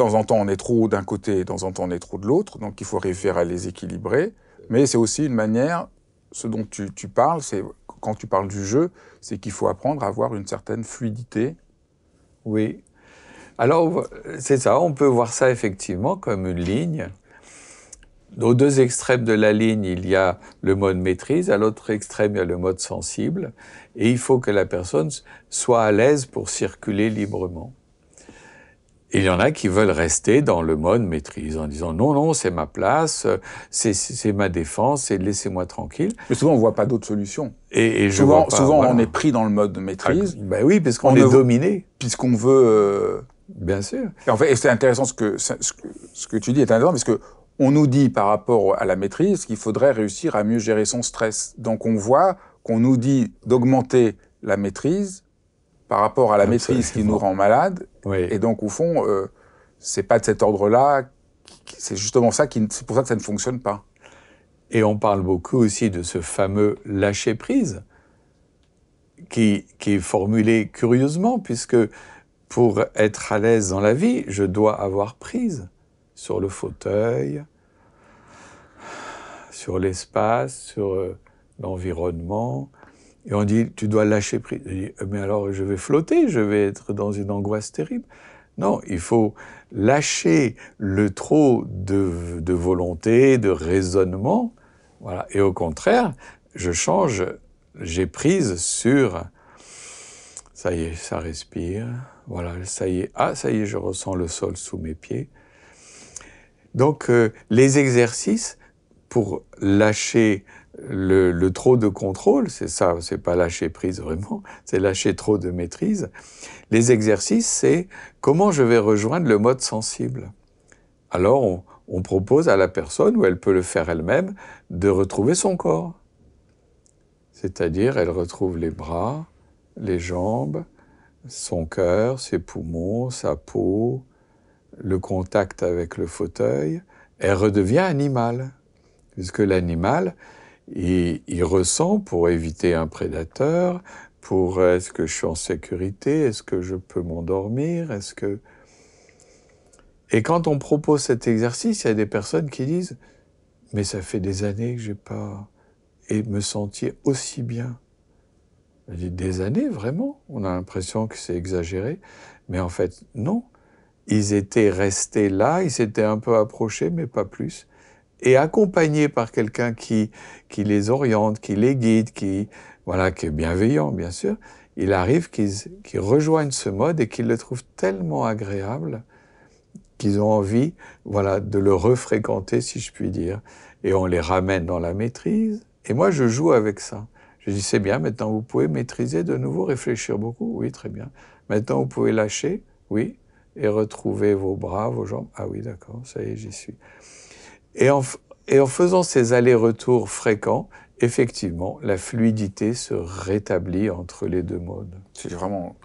temps en temps, on est trop d'un côté, de temps en temps, on est trop de l'autre. Donc, il faut référer à les équilibrer. Mais c'est aussi une manière, ce dont tu, parles, c'est quand tu parles du jeu, c'est qu'il faut apprendre à avoir une certaine fluidité. Oui. Alors, c'est ça, on peut voir ça effectivement comme une ligne. Aux deux extrêmes de la ligne, il y a le mode maîtrise, à l'autre extrême, il y a le mode sensible, et il faut que la personne soit à l'aise pour circuler librement il y en a qui veulent rester dans le mode maîtrise en disant non, non, c'est ma place, c'est ma défense c'est laissez-moi tranquille. Mais souvent, on ne voit pas d'autre solution. Et, souvent, souvent on est pris dans le mode maîtrise. bah ben oui, parce qu'on est dominé. Puisqu'on veut. Euh, Bien sûr. Et en fait, c'est intéressant ce que, ce que, tu dis est intéressant parce que on nous dit par rapport à la maîtrise qu'il faudrait réussir à mieux gérer son stress. Donc on voit qu'on nous dit d'augmenter la maîtrise par rapport à la maîtrise qui nous rend malade et donc, au fond, ce euh, c'est pas de cet ordre-là. C'est justement ça qui, c'est pour ça que ça ne fonctionne pas. Et on parle beaucoup aussi de ce fameux lâcher prise, qui est formulé curieusement, puisque pour être à l'aise dans la vie, je dois avoir prise sur le fauteuil, sur l'espace, sur euh, l'environnement, et on dit, tu dois lâcher prise. Euh, mais alors je vais flotter, je vais être dans une angoisse terrible. Non, il faut lâcher le trop de, volonté, de raisonnement. Voilà. Et au contraire, je change, j'ai prise sur, ça y est, ça respire. Voilà, ça y est, ah, ça y est, je ressens le sol sous mes pieds. Donc, euh, les exercices pour lâcher le, trop de contrôle, c'est ça, c'est pas lâcher prise vraiment, c'est lâcher trop de maîtrise. Les exercices, c'est comment je vais rejoindre le mode sensible. Alors, on, propose à la personne, ou elle peut le faire elle-même, de retrouver son corps. C'est-à-dire, elle retrouve les bras, les jambes, son cœur, ses poumons, sa peau, le contact avec le fauteuil. Elle redevient animale puisque l'animal, il, il ressent pour éviter un prédateur, pour euh, est-ce que je suis en sécurité, est-ce que je peux m'endormir, est-ce que... Et quand on propose cet exercice, il y a des personnes qui disent, mais ça fait des années que n'ai pas... et me sentir aussi bien. Des années, vraiment. On a l'impression que c'est exagéré. Mais en fait, non. Ils étaient restés là, ils s'étaient un peu approchés, mais pas plus et accompagné par quelqu'un qui, les oriente, qui les guide, qui, voilà, qui est bienveillant, bien sûr, il arrive qu'ils rejoignent ce mode et qu'ils le trouvent tellement agréable qu'ils ont envie, voilà, de le refréquenter, si je puis dire. Et on les ramène dans la maîtrise. Et moi, je joue avec ça. Je dis, c'est bien, maintenant vous pouvez maîtriser de nouveau, réfléchir beaucoup. Oui, très bien. Maintenant, vous pouvez lâcher. Oui. Et retrouver vos bras, vos jambes. Ah oui, d'accord, ça y est, j'y suis. Et en, et en faisant ces allers-retours fréquents, effectivement, la fluidité se rétablit entre les deux modes. C'est vraiment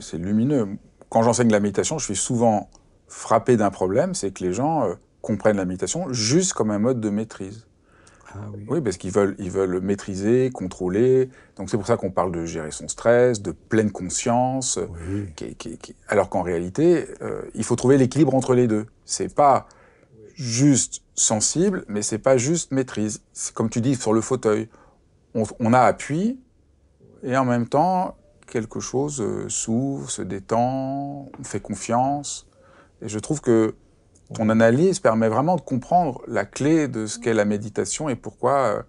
c'est lumineux. Quand j'enseigne la méditation, je suis souvent frappé d'un problème, c'est que les gens euh, comprennent la méditation juste comme un mode de maîtrise. Ah oui. oui. parce qu'ils veulent, ils veulent maîtriser, contrôler. Donc c'est pour ça qu'on parle de gérer son stress, de pleine conscience. Oui. Alors qu'en réalité, euh, il faut trouver l'équilibre entre les deux. C'est pas juste sensible, mais c'est pas juste maîtrise. C'est comme tu dis sur le fauteuil. On, a appui et en même temps quelque chose euh, s'ouvre, se détend, on fait confiance. Et je trouve que ton analyse permet vraiment de comprendre la clé de ce qu'est la méditation et pourquoi euh,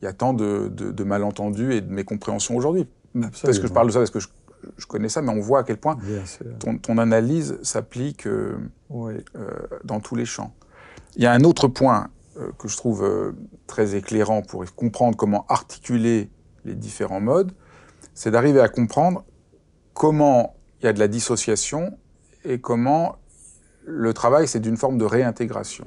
il y a tant de, malentendus et de mécompréhensions aujourd'hui. Parce que je parle de ça, parce que je, connais ça, mais on voit à quel point ton, analyse s'applique euh, dans tous les champs. Il y a un autre point euh, que je trouve euh, très éclairant pour comprendre comment articuler les différents modes, c'est d'arriver à comprendre comment il y a de la dissociation et comment le travail, c'est d'une forme de réintégration.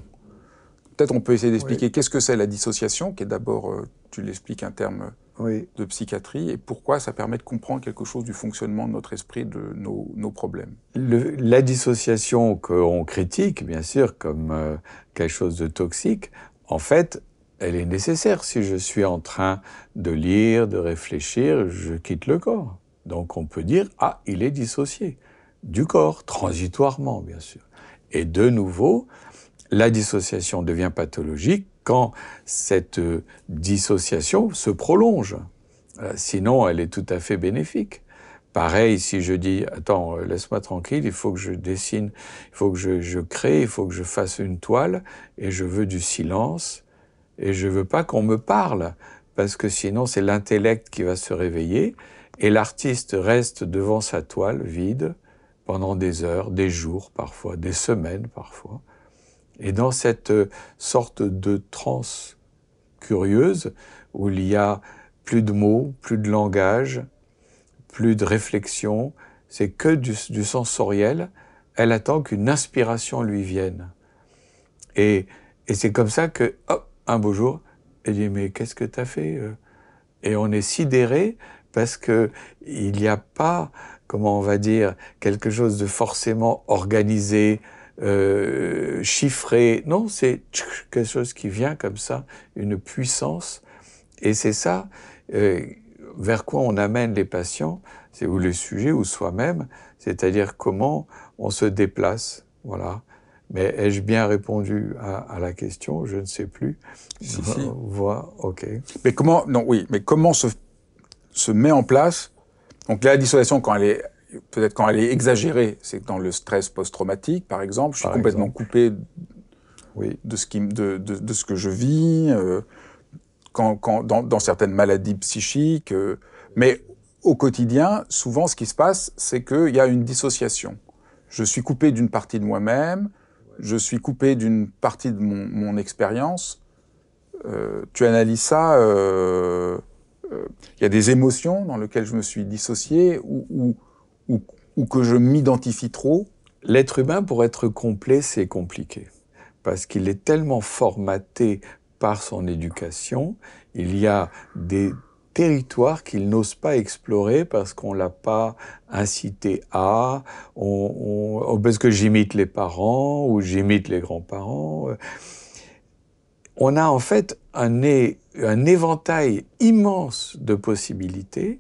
Peut-être on peut essayer d'expliquer qu'est-ce que c'est la dissociation, qui est d'abord, euh, tu l'expliques, un terme euh, de psychiatrie, et pourquoi ça permet de comprendre quelque chose du fonctionnement de notre esprit, de nos, problèmes. la dissociation qu'on critique, bien sûr, comme euh, quelque chose de toxique, en fait, elle est nécessaire. Si je suis en train de lire, de réfléchir, je quitte le corps. Donc on peut dire, ah, il est dissocié du corps, transitoirement, bien sûr. Et de nouveau, la dissociation devient pathologique quand cette euh, dissociation se prolonge. Euh, sinon, elle est tout à fait bénéfique. Pareil, si je dis, attends, euh, laisse-moi tranquille, il faut que je dessine, il faut que je, crée, il faut que je fasse une toile, et je veux du silence, et je veux pas qu'on me parle, parce que sinon c'est l'intellect qui va se réveiller, et l'artiste reste devant sa toile vide pendant des heures, des jours parfois, des semaines parfois. Et dans cette euh, sorte de transe curieuse, où il y a plus de mots, plus de langage, plus de réflexion, c'est que du, sensoriel, elle attend qu'une inspiration lui vienne. Et, et c'est comme ça que, hop, un beau jour, elle dit, mais qu'est-ce que tu as fait euh Et on est sidéré parce qu'il n'y a pas, comment on va dire, quelque chose de forcément organisé, euh, chiffré. Non, c'est quelque chose qui vient comme ça, une puissance. Et c'est ça euh, vers quoi on amène les patients, c'est ou les sujets ou soi-même, c'est-à-dire comment on se déplace. Voilà. Mais ai-je bien répondu à, la question Je ne sais plus. Si, si. Voilà, ok. Mais comment, non, oui, mais comment se, se met en place Donc la dissociation, quand elle est peut-être quand elle est exagérée, c'est dans le stress post-traumatique, par exemple. Je suis complètement coupé de, ce qui, de, ce que je vis, euh, quand, dans, certaines maladies psychiques. Euh, mais au quotidien, souvent, ce qui se passe, c'est qu'il y a une dissociation. Je suis coupé d'une partie de moi-même, je suis coupé d'une partie de mon, expérience. Euh, tu analyses ça il y a des émotions dans lesquelles je me suis dissocié ou, ou, ou, que je m'identifie trop L'être humain, pour être complet, c'est compliqué. Parce qu'il est tellement formaté par son éducation, il y a des territoires qu'il n'ose pas explorer parce qu'on l'a pas incité à, oh, parce que j'imite les parents ou j'imite les grands-parents. On a en fait un éventail immense de possibilités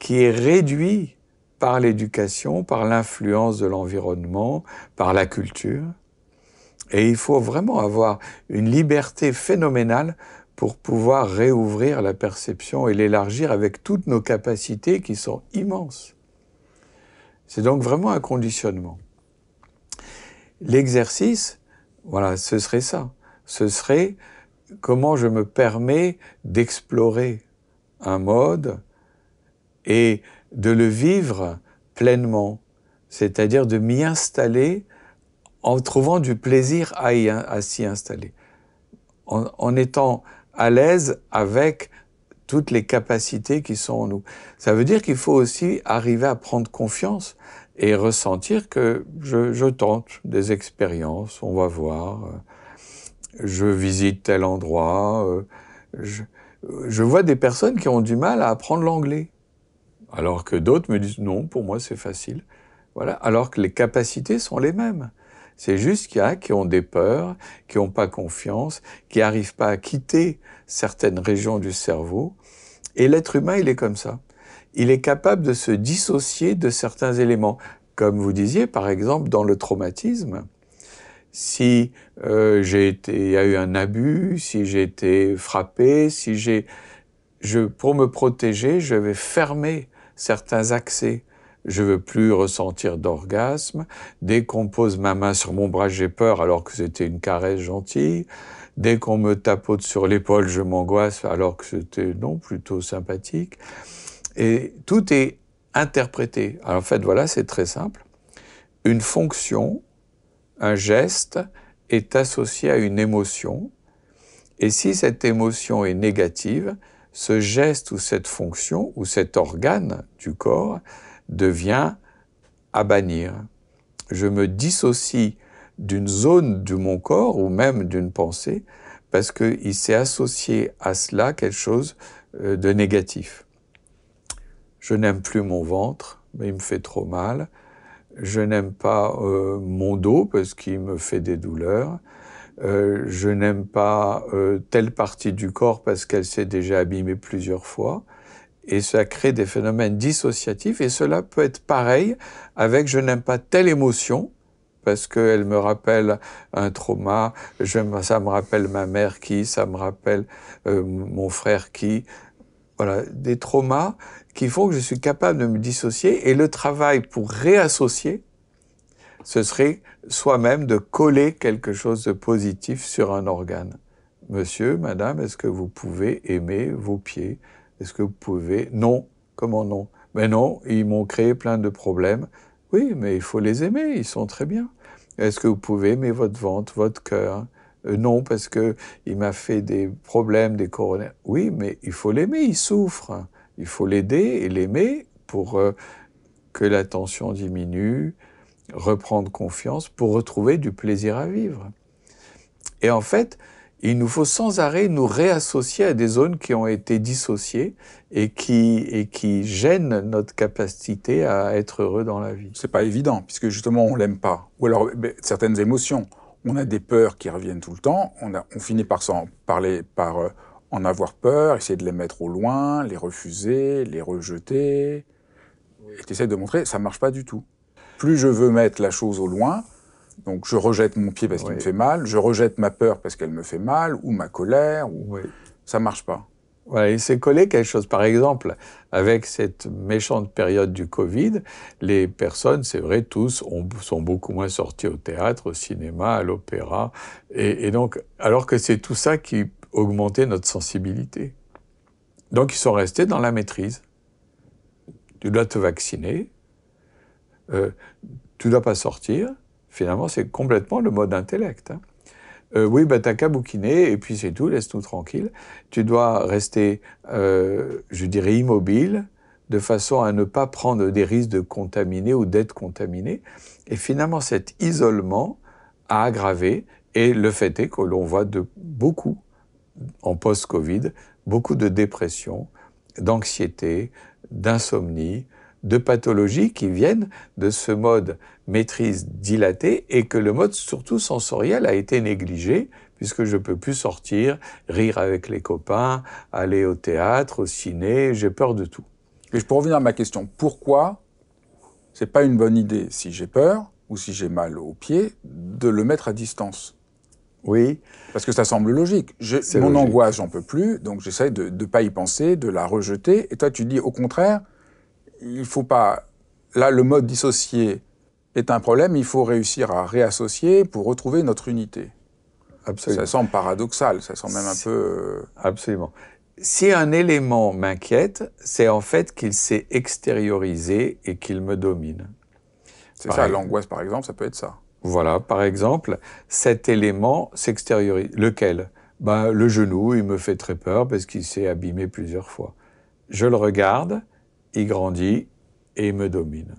qui est réduit par l'éducation, par l'influence de l'environnement, par la culture. Et il faut vraiment avoir une liberté phénoménale pour pouvoir réouvrir la perception et l'élargir avec toutes nos capacités qui sont immenses. C'est donc vraiment un conditionnement. L'exercice, voilà, ce serait ça. Ce serait comment je me permets d'explorer un mode et de le vivre pleinement, c'est-à-dire de m'y installer en trouvant du plaisir à, s'y installer, en, étant à l'aise avec toutes les capacités qui sont en nous. Ça veut dire qu'il faut aussi arriver à prendre confiance et ressentir que je, tente des expériences, on va voir, euh, je visite tel endroit, euh, je vois des personnes qui ont du mal à apprendre l'anglais. Alors que d'autres me disent non, pour moi c'est facile. Voilà. Alors que les capacités sont les mêmes. C'est juste qu'il y a qui ont des peurs, qui n'ont pas confiance, qui n'arrivent pas à quitter certaines régions du cerveau. Et l'être humain, il est comme ça. Il est capable de se dissocier de certains éléments. Comme vous disiez, par exemple, dans le traumatisme, si euh, j'ai été, il y a eu un abus, si j'ai été frappé, si j'ai, je, pour me protéger, je vais fermer certains accès. Je veux plus ressentir d'orgasme. Dès qu'on pose ma main sur mon bras, j'ai peur alors que c'était une caresse gentille. Dès qu'on me tapote sur l'épaule, je m'angoisse alors que c'était non plutôt sympathique. Et tout est interprété. en fait, voilà, c'est très simple. Une fonction, un geste est associé à une émotion. Et si cette émotion est négative, ce geste ou cette fonction ou cet organe du corps devient à bannir. Je me dissocie d'une zone de mon corps ou même d'une pensée parce qu'il s'est associé à cela quelque chose euh, de négatif. Je n'aime plus mon ventre, mais il me fait trop mal. Je n'aime pas euh, mon dos parce qu'il me fait des douleurs. Euh, je n'aime pas euh, telle partie du corps parce qu'elle s'est déjà abîmée plusieurs fois. Et ça crée des phénomènes dissociatifs. Et cela peut être pareil avec je n'aime pas telle émotion parce qu'elle me rappelle un trauma, ça me rappelle ma mère qui, ça me rappelle euh, mon frère qui. Voilà, des traumas qui font que je suis capable de me dissocier. Et le travail pour réassocier, ce serait soi-même de coller quelque chose de positif sur un organe. Monsieur, madame, est-ce que vous pouvez aimer vos pieds Est-ce que vous pouvez Non, comment non Mais ben non, ils m'ont créé plein de problèmes. Oui, mais il faut les aimer, ils sont très bien. Est-ce que vous pouvez aimer votre ventre, votre cœur euh, Non, parce que il m'a fait des problèmes, des coronaires. Oui, mais il faut l'aimer, il souffre. Il faut l'aider et l'aimer pour euh, que la tension diminue, reprendre confiance pour retrouver du plaisir à vivre. Et en fait, il nous faut sans arrêt nous réassocier à des zones qui ont été dissociées et qui, et qui gênent notre capacité à être heureux dans la vie. C'est pas évident, puisque justement on l'aime pas. Ou alors certaines émotions. On a des peurs qui reviennent tout le temps, on, finit par, s'en parler, par euh, en avoir peur, essayer de les mettre au loin, les refuser, les rejeter. Et tu de montrer, ça marche pas du tout plus je veux mettre la chose au loin, donc je rejette mon pied parce qu'il me fait mal, je rejette ma peur parce qu'elle me fait mal, ou ma colère, ou... ça marche pas. Voilà, il s'est collé quelque chose. Par exemple, avec cette méchante période du Covid, les personnes, c'est vrai, tous sont beaucoup moins sortis au théâtre, au cinéma, à l'opéra, et, et donc, alors que c'est tout ça qui augmentait notre sensibilité. Donc ils sont restés dans la maîtrise. Tu dois te vacciner, euh, tu ne dois pas sortir, finalement, c'est complètement le mode intellect. Hein. Euh, oui, tu bah, t'as qu'à bouquiner, et puis c'est tout, laisse-nous tranquille. Tu dois rester, euh, je dirais, immobile, de façon à ne pas prendre des risques de contaminer ou d'être contaminé. Et finalement, cet isolement a aggravé, et le fait est que l'on voit de beaucoup, en post-Covid, beaucoup de dépression, d'anxiété, d'insomnie, de pathologies qui viennent de ce mode maîtrise dilatée et que le mode surtout sensoriel a été négligé puisque je peux plus sortir, rire avec les copains, aller au théâtre, au ciné, j'ai peur de tout. Et je peux revenir à ma question, pourquoi c'est pas une bonne idée si j'ai peur ou si j'ai mal au pieds de le mettre à distance oui. Parce que ça semble logique. mon angoisse, j'en peux plus, donc j'essaie de ne pas y penser, de la rejeter. Et toi, tu dis au contraire, il faut pas. Là, le mode dissocié est un problème. Il faut réussir à réassocier pour retrouver notre unité. Absolument. Ça semble paradoxal. Ça semble même un peu. Euh, Absolument. Si un élément m'inquiète, c'est en fait qu'il s'est extériorisé et qu'il me domine. C'est ça, l'angoisse par exemple, ça peut être ça. Voilà, par exemple, cet élément s'extériorise. Lequel ben, Le genou, il me fait très peur parce qu'il s'est abîmé plusieurs fois. Je le regarde, il grandit et il me domine.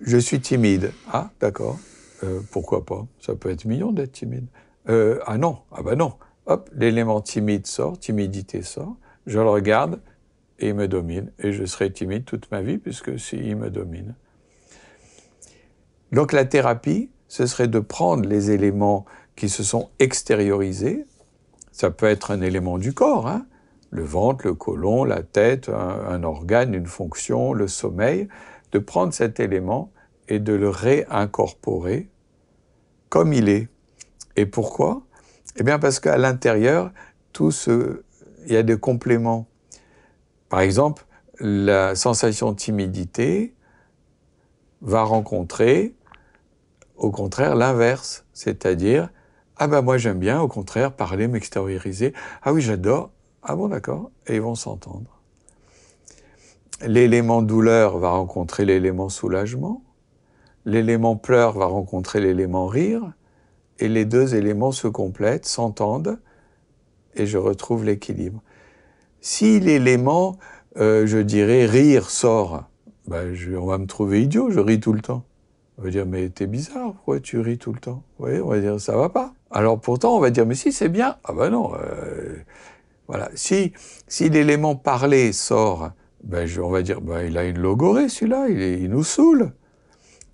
Je suis timide. Ah, d'accord. Euh, pourquoi pas Ça peut être mignon d'être timide. Euh, ah non, ah ben non. Hop, l'élément timide sort, timidité sort. Je le regarde et il me domine. Et je serai timide toute ma vie puisque s'il il me domine. Donc la thérapie, ce serait de prendre les éléments qui se sont extériorisés. Ça peut être un élément du corps, hein, le ventre, le côlon, la tête, un, organe, une fonction, le sommeil, de prendre cet élément et de le réincorporer comme il est. Et pourquoi Eh bien parce qu'à l'intérieur, tout ce, il y a des compléments. Par exemple, la sensation de timidité va rencontrer, au contraire, l'inverse, c'est-à-dire ah ben moi j'aime bien, au contraire, parler, m'extérioriser. Ah oui, j'adore. Ah bon, d'accord. Et ils vont s'entendre. L'élément douleur va rencontrer l'élément soulagement. L'élément pleur va rencontrer l'élément rire. Et les deux éléments se complètent, s'entendent. Et je retrouve l'équilibre. Si l'élément, euh, je dirais, rire sort, ben, je, on va me trouver idiot, je ris tout le temps. On va dire, mais t'es bizarre, pourquoi tu ris tout le temps Vous on va dire, ça va pas. Alors pourtant, on va dire, mais si, c'est bien. Ah ben non, euh, voilà. Si, si l'élément parlé sort, ben, on va dire, ben, il a une logorée, celui-là, il, nous saoule.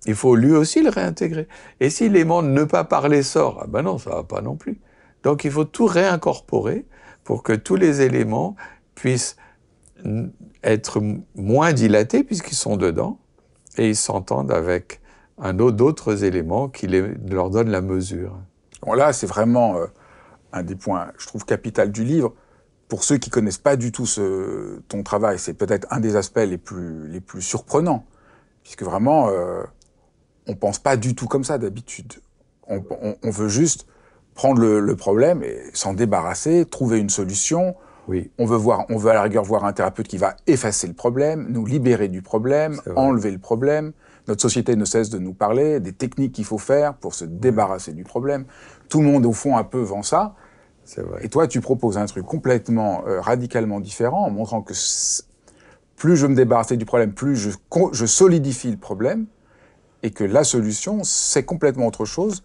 Il faut lui aussi le réintégrer. Et si l'élément ne pas parler sort, ah ben non, ça va pas non plus. Donc il faut tout réincorporer pour que tous les éléments puissent être moins dilatés puisqu'ils sont dedans et ils s'entendent avec un d'autres éléments qui leur donnent la mesure. Bon là, c'est vraiment euh, un des points, je trouve, capital du livre pour ceux qui connaissent pas du tout ton travail, c'est peut-être un des aspects les plus, les plus surprenants, puisque vraiment, on euh, on pense pas du tout comme ça d'habitude. On, veut juste prendre le, problème et s'en débarrasser, trouver une solution. Oui. On veut voir, on veut à la rigueur voir un thérapeute qui va effacer le problème, nous libérer du problème, enlever le problème. Notre société ne cesse de nous parler des techniques qu'il faut faire pour se débarrasser du problème. Tout le monde au fond un peu vend ça. Vrai. Et toi, tu proposes un truc complètement, euh, radicalement différent, en montrant que plus je me débarrassais du problème, plus je, je, solidifie le problème, et que la solution, c'est complètement autre chose.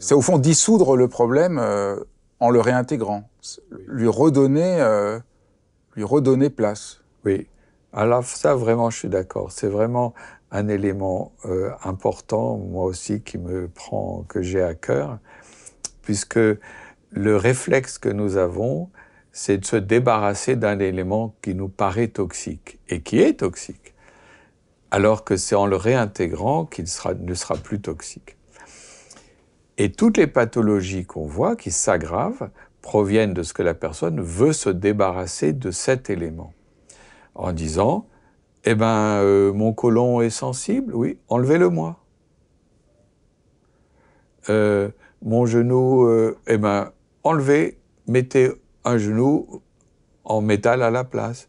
C'est au fond dissoudre le problème euh, en le réintégrant, lui redonner, euh, lui redonner place. Oui. Alors ça, vraiment, je suis d'accord. C'est vraiment un élément important, moi aussi, qui me prend, que j'ai à cœur, puisque le réflexe que nous avons, c'est de se débarrasser d'un élément qui nous paraît toxique et qui est toxique, alors que c'est en le réintégrant qu'il ne sera plus toxique. Et toutes les pathologies qu'on voit qui s'aggravent proviennent de ce que la personne veut se débarrasser de cet élément, en disant, eh ben, euh, mon côlon est sensible, oui, enlevez-le-moi. Euh, mon genou, euh, eh ben, enlevez, mettez un genou en métal à la place.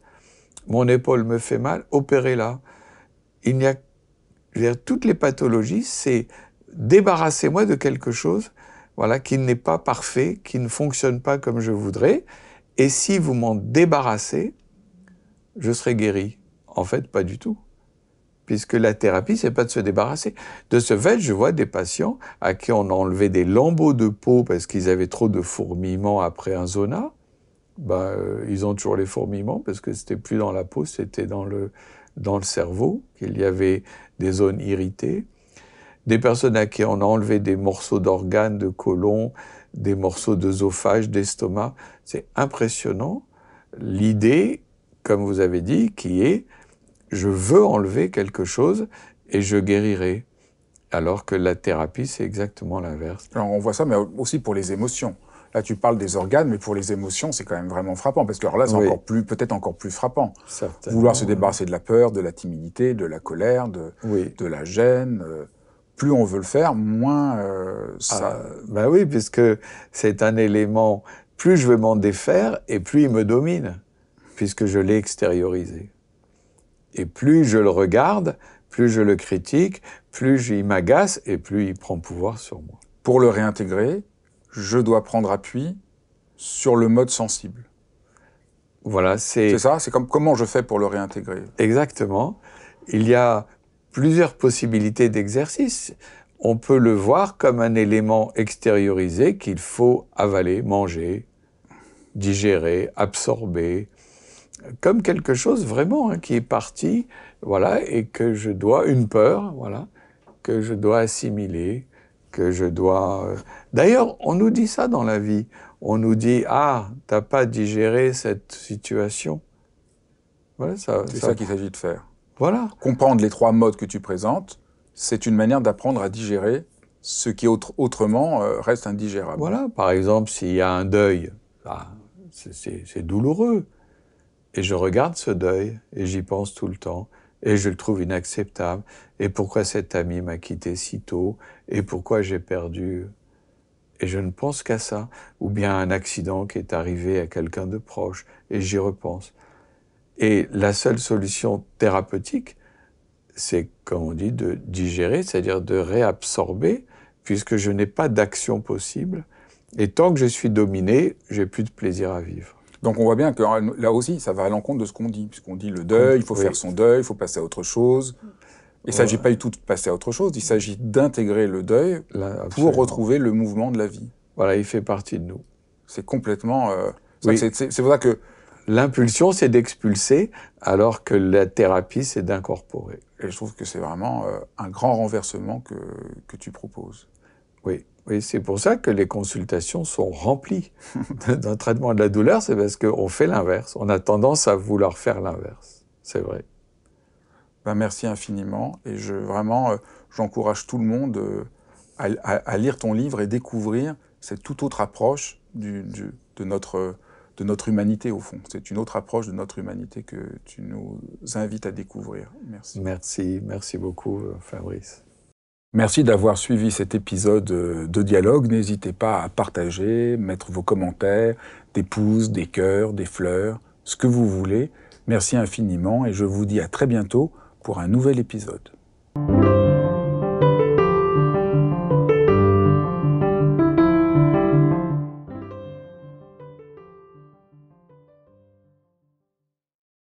Mon épaule me fait mal, opérez-la. Il n'y a, dire, toutes les pathologies, c'est débarrassez-moi de quelque chose, voilà, qui n'est pas parfait, qui ne fonctionne pas comme je voudrais. Et si vous m'en débarrassez, je serai guéri. En fait, pas du tout puisque la thérapie, c'est pas de se débarrasser. De ce fait, je vois des patients à qui on a enlevé des lambeaux de peau parce qu'ils avaient trop de fourmillements après un zona. Bah, euh, ils ont toujours les fourmillements parce que ce n'était plus dans la peau, c'était dans le, cerveau qu'il y avait des zones irritées. Des personnes à qui on a enlevé des morceaux d'organes, de colons, des morceaux d'œsophage, d'estomac. C'est impressionnant. L'idée, comme vous avez dit, qui est je veux enlever quelque chose et je guérirai. Alors que la thérapie, c'est exactement l'inverse. on voit ça, mais aussi pour les émotions. Là, tu parles des organes, mais pour les émotions, c'est quand même vraiment frappant, parce que là, c'est encore plus, peut-être encore plus frappant. Vouloir se débarrasser de la peur, de la timidité, de la colère, de, de la gêne. Euh, plus on veut le faire, moins euh, ça. ben oui, puisque c'est un élément. Plus je veux m'en défaire, et plus il me domine, puisque je l'ai extériorisé. Et plus je le regarde, plus je le critique, plus il m'agace et plus il prend pouvoir sur moi. Pour le réintégrer, je dois prendre appui sur le mode sensible. Voilà, c'est. ça, c'est comme comment je fais pour le réintégrer. Exactement. Il y a plusieurs possibilités d'exercice. On peut le voir comme un élément extériorisé qu'il faut avaler, manger, digérer, absorber, comme quelque chose vraiment hein, qui est parti, voilà, et que je dois, une peur, voilà, que je dois assimiler, que je dois. Euh. D'ailleurs, on nous dit ça dans la vie. On nous dit Ah, t'as pas digéré cette situation. Voilà, C'est ça, qu'il s'agit de faire. Voilà. Comprendre les trois modes que tu présentes, c'est une manière d'apprendre à digérer ce qui autrement euh, reste indigérable. Voilà, par exemple, s'il y a un deuil, bah, c'est douloureux. Et je regarde ce deuil et j'y pense tout le temps et je le trouve inacceptable. Et pourquoi cet ami m'a quitté si tôt et pourquoi j'ai perdu. Et je ne pense qu'à ça. Ou bien un accident qui est arrivé à quelqu'un de proche et j'y repense. Et la seule solution thérapeutique, c'est, comme on dit, de digérer, c'est-à-dire de réabsorber, puisque je n'ai pas d'action possible. Et tant que je suis dominé, j'ai plus de plaisir à vivre. Donc on voit bien que hein, là aussi, ça va à l'encontre de ce qu'on dit, puisqu'on dit le deuil, il faut faire son deuil, il faut passer à autre chose. Il ne s'agit pas du tout de passer à autre chose, il s'agit d'intégrer le deuil pour retrouver le mouvement de la vie. Voilà, il fait partie de nous. C'est complètement... Euh, c'est pour ça que... L'impulsion, c'est d'expulser, alors que la thérapie, c'est d'incorporer. Et je trouve que c'est vraiment euh, un grand renversement que, que tu proposes. Oui. Oui, c'est pour ça que les consultations sont remplies d'un traitement de la douleur, c'est parce qu'on fait l'inverse. On a tendance à vouloir faire l'inverse. C'est vrai. Ben, merci infiniment. Et je, vraiment, euh, j'encourage tout le monde euh, à, lire ton livre et découvrir cette toute autre approche du, de, notre, de notre humanité, au fond. C'est une autre approche de notre humanité que tu nous invites à découvrir. Merci. Merci, merci beaucoup, euh, Fabrice. Merci d'avoir suivi cet épisode euh, de Dialogue. N'hésitez pas à partager, mettre vos commentaires, des pouces, des cœurs, des fleurs, ce que vous voulez. Merci infiniment et je vous dis à très bientôt pour un nouvel épisode.